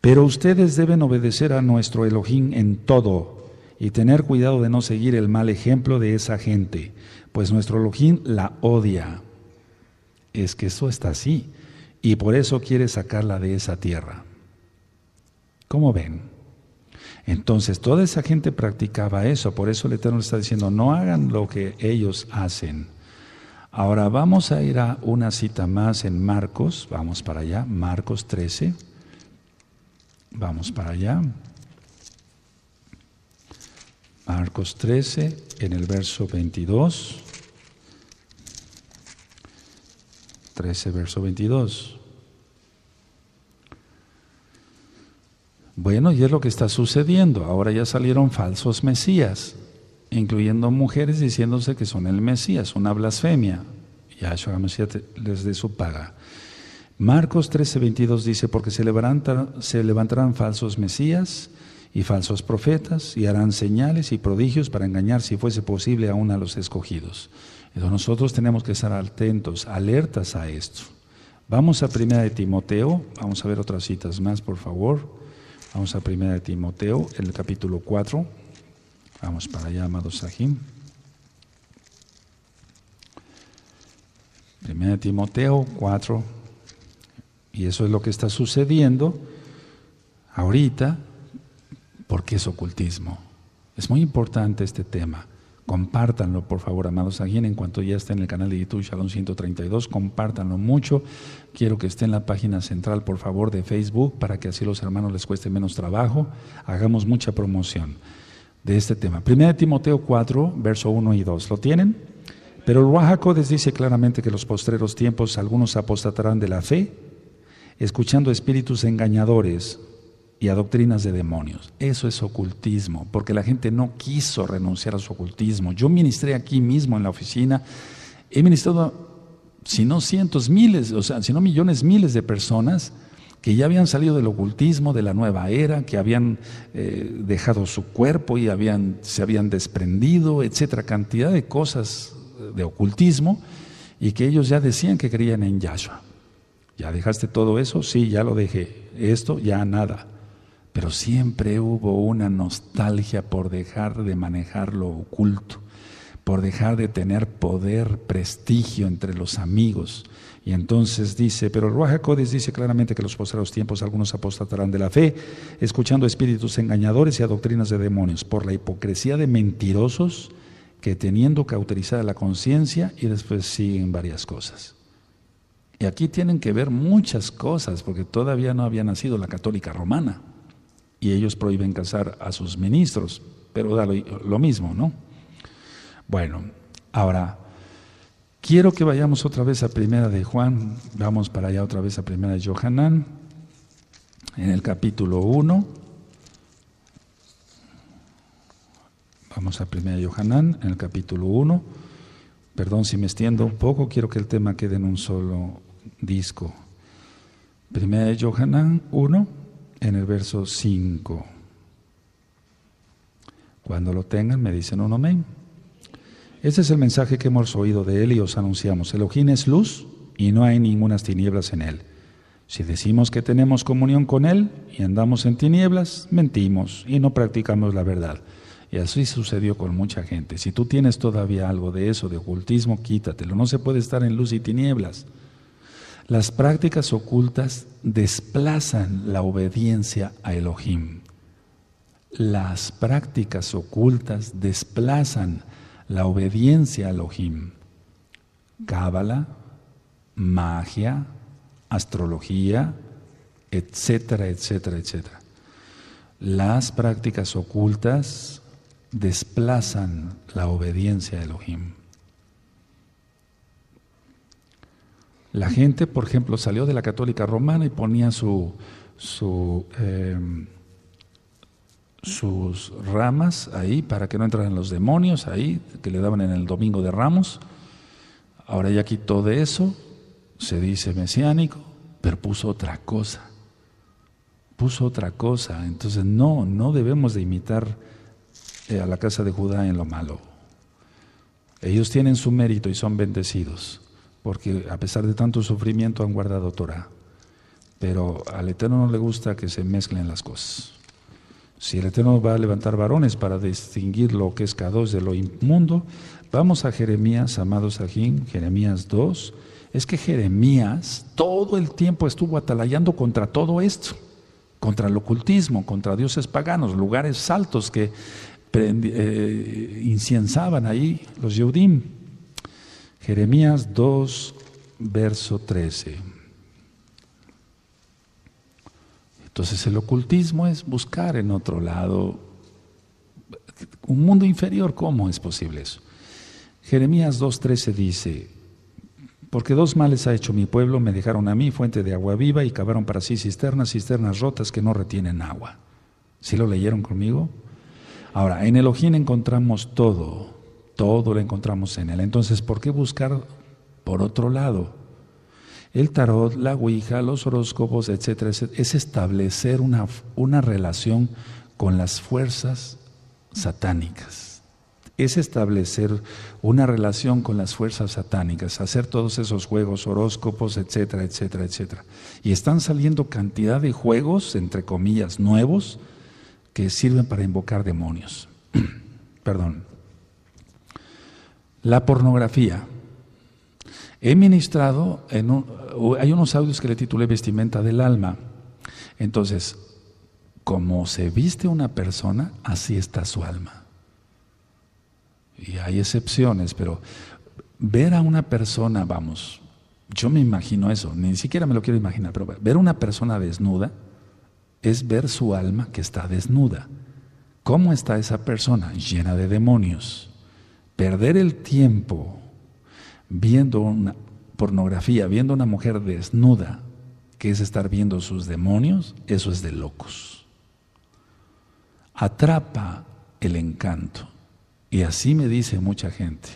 Pero ustedes deben obedecer a nuestro Elohim en todo y tener cuidado de no seguir el mal ejemplo de esa gente, pues nuestro Elohim la odia es que eso está así y por eso quiere sacarla de esa tierra. ¿Cómo ven? Entonces, toda esa gente practicaba eso, por eso el Eterno está diciendo, no hagan lo que ellos hacen. Ahora vamos a ir a una cita más en Marcos, vamos para allá, Marcos 13, vamos para allá. Marcos 13, en el verso 22. 13, verso 22. Bueno, y es lo que está sucediendo. Ahora ya salieron falsos mesías, incluyendo mujeres diciéndose que son el Mesías, una blasfemia. Yahshua Mesías les dé su paga. Marcos 13, 22 dice, porque se levantarán falsos mesías y falsos profetas y harán señales y prodigios para engañar, si fuese posible, aún a los escogidos. Entonces nosotros tenemos que estar atentos, alertas a esto. Vamos a Primera de Timoteo, vamos a ver otras citas más, por favor. Vamos a Primera de Timoteo, en el capítulo 4. Vamos para allá, amados Sahim. Primera de Timoteo 4. Y eso es lo que está sucediendo ahorita, porque es ocultismo. Es muy importante este tema. Compártanlo, por favor, amados alguien. en cuanto ya esté en el canal de YouTube Shalom 132, compártanlo mucho. Quiero que esté en la página central, por favor, de Facebook, para que así los hermanos les cueste menos trabajo. Hagamos mucha promoción de este tema. Primera de Timoteo 4, verso 1 y 2. ¿Lo tienen? Pero el Ruajacodes dice claramente que los postreros tiempos algunos apostatarán de la fe, escuchando espíritus engañadores a doctrinas de demonios. Eso es ocultismo, porque la gente no quiso renunciar a su ocultismo. Yo ministré aquí mismo en la oficina, he ministrado, si no cientos, miles, o sea, si no millones, miles de personas que ya habían salido del ocultismo, de la nueva era, que habían eh, dejado su cuerpo y habían, se habían desprendido, etcétera, cantidad de cosas de ocultismo, y que ellos ya decían que creían en Yahshua. ¿Ya dejaste todo eso? Sí, ya lo dejé. Esto, ya nada pero siempre hubo una nostalgia por dejar de manejar lo oculto, por dejar de tener poder, prestigio entre los amigos. Y entonces dice, pero Ruaja Codis dice claramente que los posteros tiempos algunos apostatarán de la fe, escuchando espíritus engañadores y a doctrinas de demonios, por la hipocresía de mentirosos que teniendo cauterizada la conciencia y después siguen varias cosas. Y aquí tienen que ver muchas cosas, porque todavía no había nacido la católica romana y ellos prohíben casar a sus ministros, pero da lo, mismo, ¿no? Bueno, ahora, quiero que vayamos otra vez a Primera de Juan, vamos para allá otra vez a Primera de Johanán, en el capítulo 1. Vamos a primera de Johanán, en el capítulo 1. Perdón si me extiendo un poco, quiero que el tema quede en un solo disco. primera de Johanán 1, en el verso 5. Cuando lo tengan, me dicen un amén. ese es el mensaje que hemos oído de él y os anunciamos. Elohim es luz y no hay ninguna tinieblas en él. Si decimos que tenemos comunión con él y andamos en tinieblas, mentimos y no practicamos la verdad. Y así sucedió con mucha gente. Si tú tienes todavía algo de eso, de ocultismo, quítatelo. No se puede estar en luz y tinieblas. Las prácticas ocultas desplazan la obediencia a Elohim. Las prácticas ocultas desplazan la obediencia a Elohim. Cábala, magia, astrología, etcétera, etcétera, etcétera. Las prácticas ocultas desplazan la obediencia a Elohim. La gente, por ejemplo, salió de la católica romana y ponía em, sus ramas ahí para que no entraran los demonios, ahí, que le daban en el domingo de Ramos. Ahora ya quitó de eso, se dice mesiánico, pero puso otra cosa. Puso otra cosa. Entonces no, no debemos de imitar eh, a la casa de Judá en lo malo. Ellos tienen su mérito y son bendecidos porque a pesar de tanto sufrimiento han guardado Torah. Pero al Eterno no le gusta que se mezclen las cosas. Si el Eterno va a levantar varones para distinguir lo que es k de lo inmundo, vamos a Jeremías, amados ajín, Jeremías 2. Es que Jeremías todo el tiempo estuvo atalayando contra todo esto, contra el ocultismo, contra dioses paganos, lugares altos que eh, incienzaban ahí los Yehudim. Jeremías 2, verso 13. Entonces el ocultismo es buscar en otro lado un mundo inferior. ¿Cómo es posible eso? Jeremías 13 dice, porque dos males ha hecho mi pueblo, me dejaron a mí fuente de agua viva y cavaron para sí cisternas, cisternas rotas que no retienen agua. ¿Sí lo leyeron conmigo? Ahora, en Elohim encontramos todo. Todo lo encontramos en él. Entonces, ¿por qué buscar por otro lado? El tarot, la Ouija, los horóscopos, etcétera, etcétera es establecer una, una relación con las fuerzas satánicas. Es establecer una relación con las fuerzas satánicas, hacer todos esos juegos, horóscopos, etcétera, etcétera, etcétera. Y están saliendo cantidad de juegos, entre comillas, nuevos, que sirven para invocar demonios. Perdón. La pornografía. He ministrado, en uh, hay unos audios que le titulé Vestimenta del Alma. Entonces, como se viste una persona, así está su alma. Y hay excepciones, pero ver a una persona, vamos, yo me imagino eso, ni siquiera me lo quiero imaginar, pero ver a una persona desnuda es ver su alma que está desnuda. ¿Cómo está esa persona? Llena de demonios perder el tiempo viendo una pornografía, viendo una mujer desnuda, que es estar viendo sus demonios, eso es de locos. Atrapa el encanto. Y así me dice mucha gente,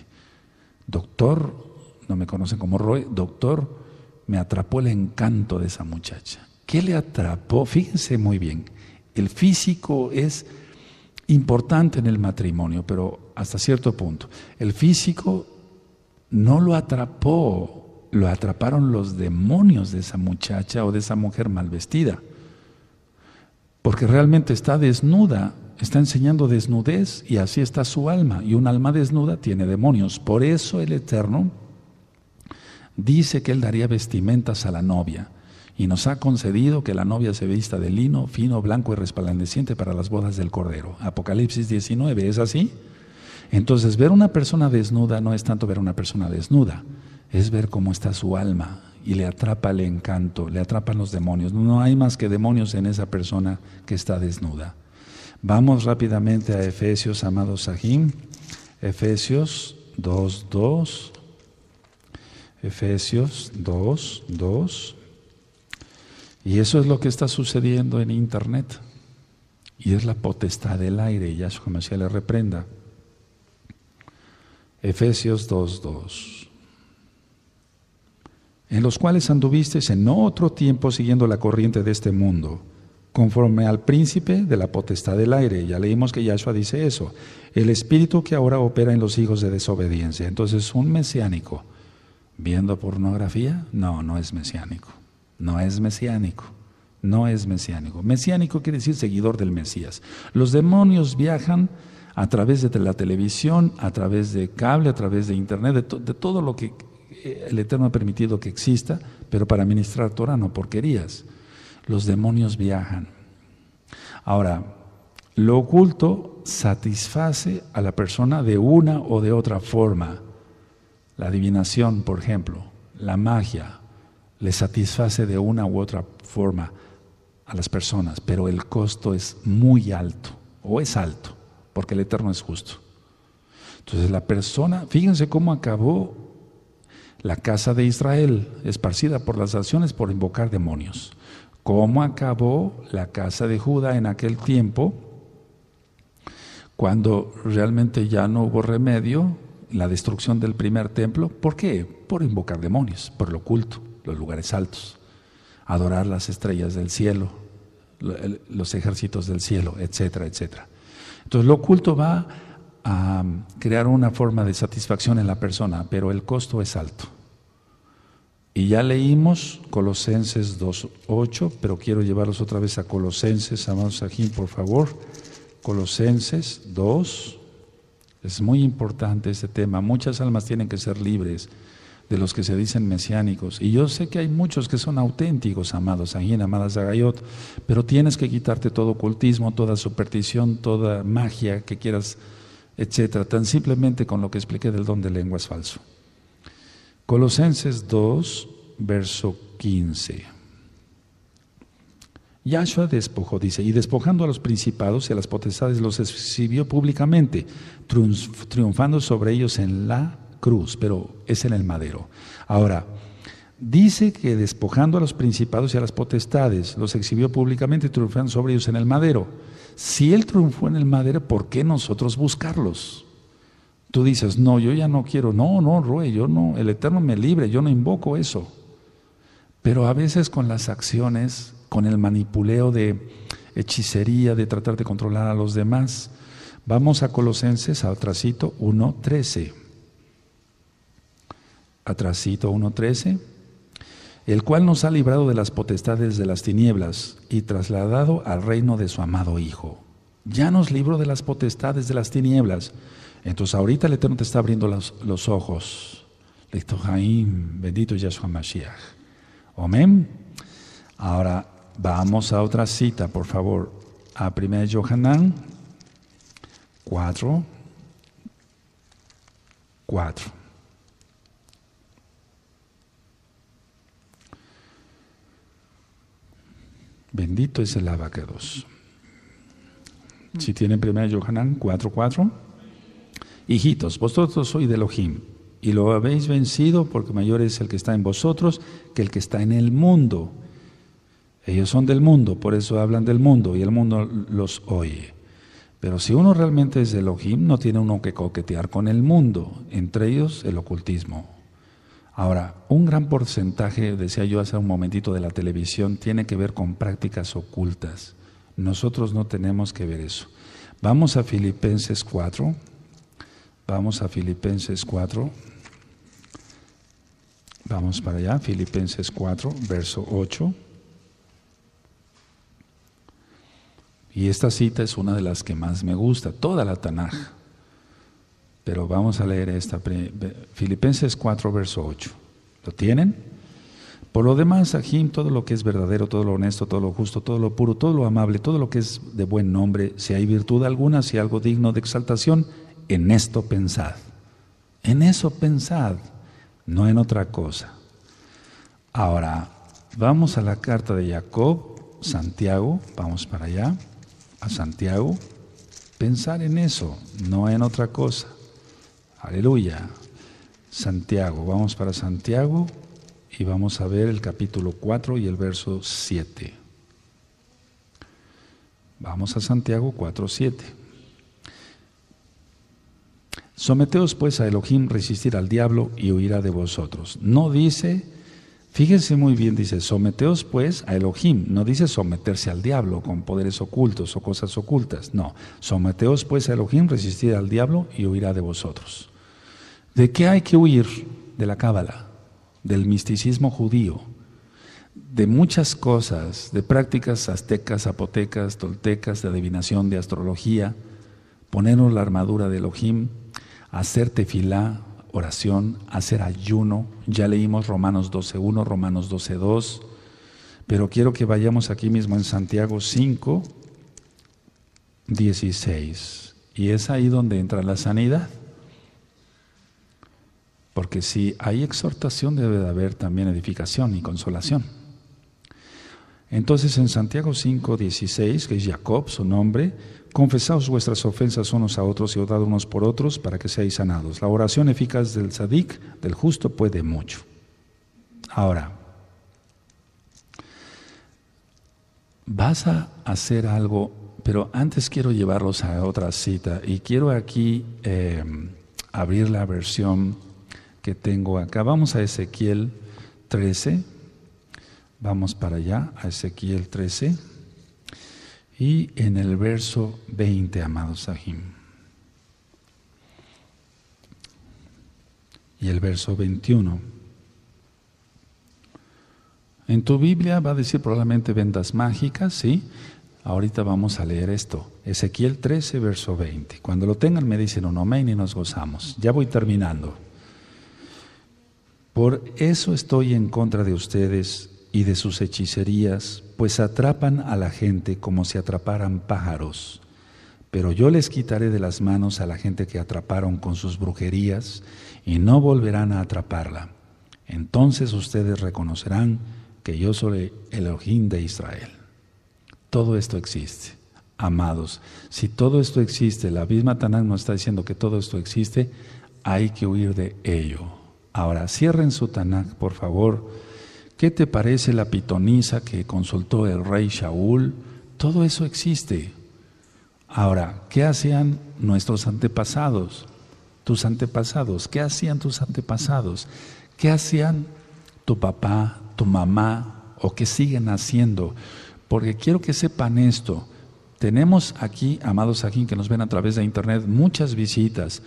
doctor, no me conocen como Roy, doctor, me atrapó el encanto de esa muchacha. ¿Qué le atrapó? Fíjense muy bien, el físico es importante en el matrimonio, pero hasta cierto punto. El físico no lo atrapó, lo atraparon los demonios de esa muchacha o de esa mujer mal vestida. Porque realmente está desnuda, está enseñando desnudez y así está su alma. Y un alma desnuda tiene demonios. Por eso el Eterno dice que Él daría vestimentas a la novia y nos ha concedido que la novia se vista de lino fino, blanco y resplandeciente para las bodas del Cordero. Apocalipsis 19, ¿es así? Entonces, ver una persona desnuda no es tanto ver una persona desnuda, es ver cómo está su alma y le atrapa el encanto, le atrapan los demonios. No hay más que demonios en esa persona que está desnuda. Vamos rápidamente a Efesios, amado Sahim. Efesios 2, 2. Efesios 2, 2. Y eso es lo que está sucediendo en Internet. Y es la potestad del aire. Yahshua Mashiach le reprenda. Efesios 2.2, en los cuales anduvisteis en otro tiempo siguiendo la corriente de este mundo, conforme al príncipe de la potestad del aire. Ya leímos que Yahshua dice eso, el espíritu que ahora opera en los hijos de desobediencia. Entonces, un mesiánico viendo pornografía, no, no es mesiánico, no es mesiánico. No es mesiánico. Mesiánico quiere decir seguidor del Mesías. Los demonios viajan a través de la televisión, a través de cable, a través de internet, de, todo lo que eh, el Eterno ha permitido que exista, pero para ministrar Torah no porquerías. Los demonios viajan. Ahora, lo oculto satisface a la persona de una o de otra forma. La adivinación, por ejemplo, la magia, le satisface de una u otra forma a las personas, pero el costo es muy alto o es alto porque el Eterno es justo. Entonces la persona, fíjense cómo acabó la casa de Israel, esparcida por las naciones por invocar demonios. Cómo acabó la casa de Judá en aquel tiempo, cuando realmente ya no hubo remedio, la destrucción del primer templo. ¿Por qué? Por invocar demonios, por lo oculto, los lugares altos, adorar las estrellas del cielo, los ejércitos del cielo, etcétera, etcétera. Entonces lo oculto va a crear una forma de satisfacción en la persona, pero el costo es alto. Y ya leímos Colosenses 2.8, pero quiero llevarlos otra vez a Colosenses, amados Sajín, por favor. Colosenses 2. Es muy importante este tema. Muchas almas tienen que ser libres de los que se dicen mesiánicos. Y yo sé que hay muchos que son auténticos, amados, en amadas de pero tienes que quitarte todo ocultismo, toda superstición, toda magia que quieras, etcétera, tan simplemente con lo que expliqué del don de lengua es falso. Colosenses 2, verso 15. Yahshua despojó, dice, y despojando a los principados y a las potestades los exhibió públicamente, triunfando sobre ellos en la cruz, pero es en el madero. Ahora, dice que despojando a los principados y a las potestades, los exhibió públicamente y triunfando sobre ellos en el madero. Si él triunfó en el madero, ¿por qué nosotros buscarlos? Tú dices, no, yo ya no quiero, no, no, Rue, yo no, el Eterno me libre, yo no invoco eso. Pero a veces con las acciones, con el manipuleo de hechicería, de tratar de controlar a los demás, vamos a Colosenses, al tracito 1.13 atrasito 1.13, el cual nos ha librado de las potestades de las tinieblas y trasladado al reino de su amado Hijo. Ya nos libró de las potestades de las tinieblas. Entonces ahorita el Eterno te está abriendo los, ojos. Listo, Jaim, bendito Yahshua Mashiach. Amén. Ahora vamos a otra cita, por favor. A 1 Johanán 4, 4. Bendito es el abacados. Si tienen primera Yohanan 4:4, hijitos, vosotros sois de Elohim y lo habéis vencido porque mayor es el que está en vosotros que el que está en el mundo. Ellos son del mundo, por eso hablan del mundo y el mundo los oye. Pero si uno realmente es de Elohim, no tiene uno que coquetear con el mundo, entre ellos el ocultismo, Ahora, un gran porcentaje, decía yo hace un momentito, de la televisión tiene que ver con prácticas ocultas. Nosotros no tenemos que ver eso. Vamos a Filipenses 4. Vamos a Filipenses 4. Vamos para allá, Filipenses 4, verso 8. Y esta cita es una de las que más me gusta, toda la Tanaj pero vamos a leer esta. Filipenses 4, verso 8. ¿Lo tienen? Por lo demás, Ajim, todo lo que es verdadero, todo lo honesto, todo lo justo, todo lo puro, todo lo amable, todo lo que es de buen nombre, si hay virtud alguna, si algo digno de exaltación, en esto pensad. En eso pensad, no en otra cosa. Ahora, vamos a la carta de Jacob, Santiago, vamos para allá, a Santiago. Pensar en eso, no en otra cosa. Aleluya. Santiago, vamos para Santiago y vamos a ver el capítulo 4 y el verso 7. Vamos a Santiago 4, 7. Someteos pues a Elohim, resistir al diablo y huirá de vosotros. No dice Fíjense muy bien, dice, someteos pues a Elohim, no dice someterse al diablo con poderes ocultos o cosas ocultas, no, someteos pues a Elohim, resistir al diablo y huirá de vosotros. ¿De qué hay que huir? De la cábala, del misticismo judío, de muchas cosas, de prácticas aztecas, zapotecas, toltecas, de adivinación, de astrología, ponernos la armadura de Elohim, hacer tefilá, oración, hacer ayuno. Ya leímos Romanos 12.1, Romanos 12.2, pero quiero que vayamos aquí mismo en Santiago 5, 16. Y es ahí donde entra la sanidad. Porque si hay exhortación debe de haber también edificación y consolación. Entonces en Santiago 5, 16, que es Jacob, su nombre, Confesaos vuestras ofensas unos a otros y dad unos por otros para que seáis sanados. La oración eficaz del sadik, del justo, puede mucho. Ahora, vas a hacer algo, pero antes quiero llevarlos a otra cita y quiero aquí em, abrir la versión que tengo acá. Vamos a Ezequiel 13. Vamos para allá, a Ezequiel 13 y en el verso 20, amado Sahim. Y el verso 21. En tu Biblia va a decir probablemente vendas mágicas, ¿sí? Ahorita vamos a leer esto. Ezequiel 13, verso 20. Cuando lo tengan me dicen un amén y nos gozamos. Ya voy terminando. Por eso estoy en contra de ustedes y de sus hechicerías, pues atrapan a la gente como si atraparan pájaros. Pero yo les quitaré de las manos a la gente que atraparon con sus brujerías, y no volverán a atraparla. Entonces ustedes reconocerán que yo soy el Elohim de Israel. Todo esto existe. Amados, si todo esto existe, la misma Tanakh nos está diciendo que todo esto existe, hay que huir de ello. Ahora, cierren su Tanakh, por favor ¿Qué te parece la pitonisa que consultó el rey Shaul? Todo eso existe. Ahora, ¿qué hacían nuestros antepasados? Tus antepasados, ¿qué hacían tus antepasados? ¿Qué hacían tu papá, tu mamá o qué siguen haciendo? Porque quiero que sepan esto. Tenemos aquí, amados aquí que nos ven a través de internet, muchas visitas.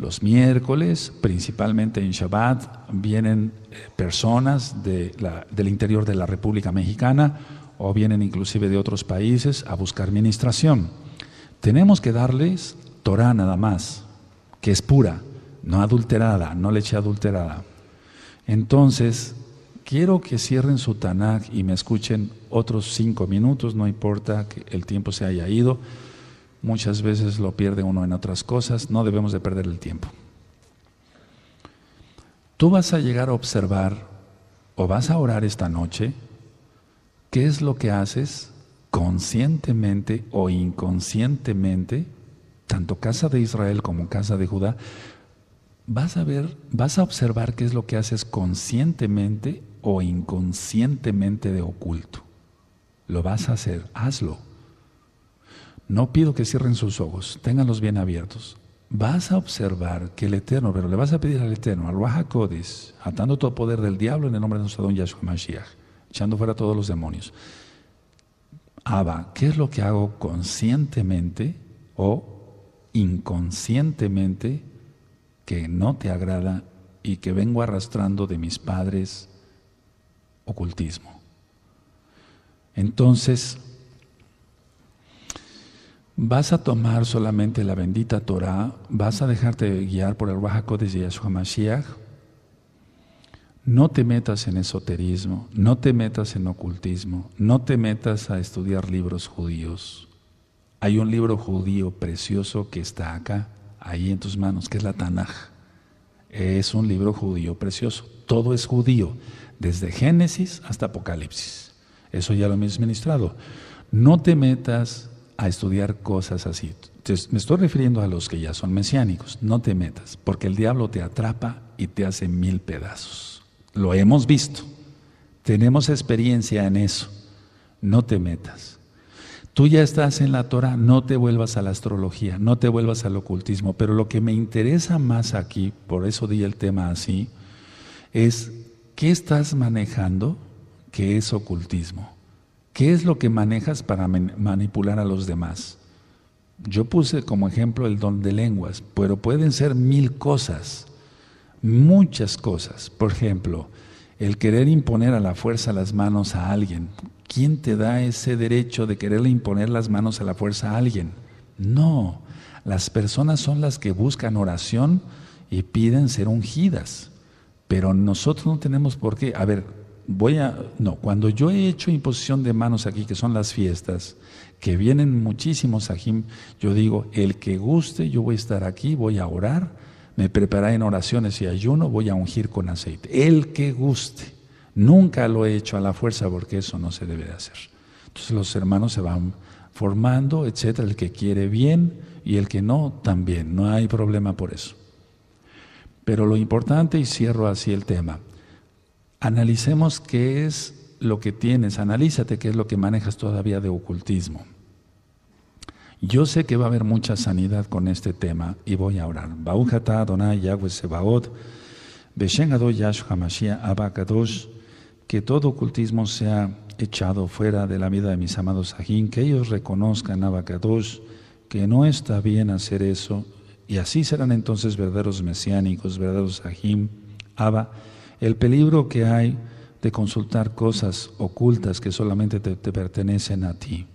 Los miércoles, principalmente en Shabbat, vienen eh, personas del interior de la República Mexicana o vienen inclusive de otros países a buscar ministración. Tenemos que darles Torah nada más, que es pura, no adulterada, no leche adulterada. Entonces, quiero que cierren su Tanakh y me escuchen otros cinco minutos, no importa que el tiempo se haya ido. Muchas veces lo pierde uno en otras cosas, no debemos de perder el tiempo. Tú vas a llegar a observar o vas a orar esta noche, ¿qué es lo que haces conscientemente o inconscientemente, tanto casa de Israel como casa de Judá? Vas a ver, vas a observar qué es lo que haces conscientemente o inconscientemente de oculto. Lo vas a hacer, hazlo. No pido que cierren sus ojos, ténganlos bien abiertos. Vas a observar que el Eterno, pero le vas a pedir al Eterno, al Ruach atando todo poder del diablo en el nombre de nuestro don Yahshua Mashiach, echando fuera todos los demonios. Abba, ¿qué es lo que hago conscientemente o inconscientemente que no te agrada y que vengo arrastrando de mis padres ocultismo? Entonces, Vas a tomar solamente la bendita Torah, vas a dejarte guiar por el Baja de Yeshua Mashiach. No te metas en esoterismo, no te metas en ocultismo, no te metas a estudiar libros judíos. Hay un libro judío precioso que está acá, ahí en tus manos, que es la Tanaj. Es un libro judío precioso. Todo es judío, desde Génesis hasta Apocalipsis. Eso ya lo hemos ministrado. No te metas a estudiar cosas así. me estoy refiriendo a los que ya son mesiánicos. No te metas, porque el diablo te atrapa y te hace mil pedazos. Lo hemos visto. Tenemos experiencia en eso. No te metas. Tú ya estás en la Torah, no te vuelvas a la astrología, no te vuelvas al ocultismo. Pero lo que me interesa más aquí, por eso di el tema así, es qué estás manejando que es ocultismo. ¿Qué es lo que manejas para manipular a los demás? Yo puse como ejemplo el don de lenguas, pero pueden ser mil cosas, muchas cosas. Por ejemplo, el querer imponer a la fuerza las manos a alguien. ¿Quién te da ese derecho de quererle imponer las manos a la fuerza a alguien? No, las personas son las que buscan oración y piden ser ungidas, pero nosotros no tenemos por qué. A ver, voy a, no, cuando yo he hecho imposición de manos aquí, que son las fiestas, que vienen muchísimos ajim, yo digo, el que guste, yo voy a estar aquí, voy a orar, me prepararé en oraciones y ayuno, voy a ungir con aceite. El que guste. Nunca lo he hecho a la fuerza porque eso no se debe de hacer. Entonces los hermanos se van formando, etcétera, el que quiere bien y el que no también, no hay problema por eso. Pero lo importante, y cierro así el tema, analicemos qué es lo que tienes, analízate qué es lo que manejas todavía de ocultismo. Yo sé que va a haber mucha sanidad con este tema y voy a orar. Adonai Yahweh Sebaot, que todo ocultismo sea echado fuera de la vida de mis amados ajín, que ellos reconozcan Abakadosh, que no está bien hacer eso, y así serán entonces verdaderos mesiánicos, verdaderos ajín, aba el peligro que hay de consultar cosas ocultas que solamente te, pertenecen a ti.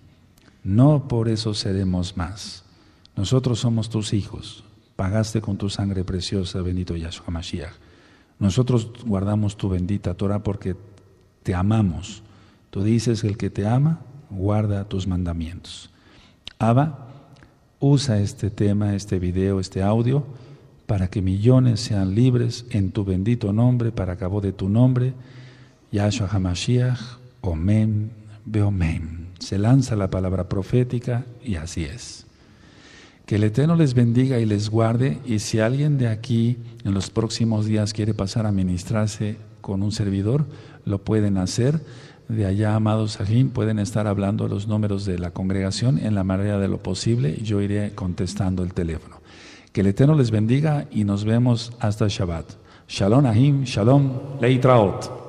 No por eso seremos más. Nosotros somos tus hijos. Pagaste con tu sangre preciosa, bendito Yahshua Mashiach. Nosotros guardamos tu bendita Torah porque te amamos. Tú dices, el que te ama, guarda tus mandamientos. Abba, usa este tema, este video, este audio para que millones sean libres en tu bendito nombre, para cabo de tu nombre, Yahshua HaMashiach, Omen, Beomen. Se lanza la palabra profética y así es. Que el Eterno les bendiga y les guarde, y si alguien de aquí en los próximos días quiere pasar a ministrarse con un servidor, lo pueden hacer. De allá, amados pueden estar hablando los números de la congregación en la manera de lo posible. Yo iré contestando el teléfono. Que el Eterno les bendiga y nos vemos hasta Shabbat. Shalom Ahim, Shalom Leitraot.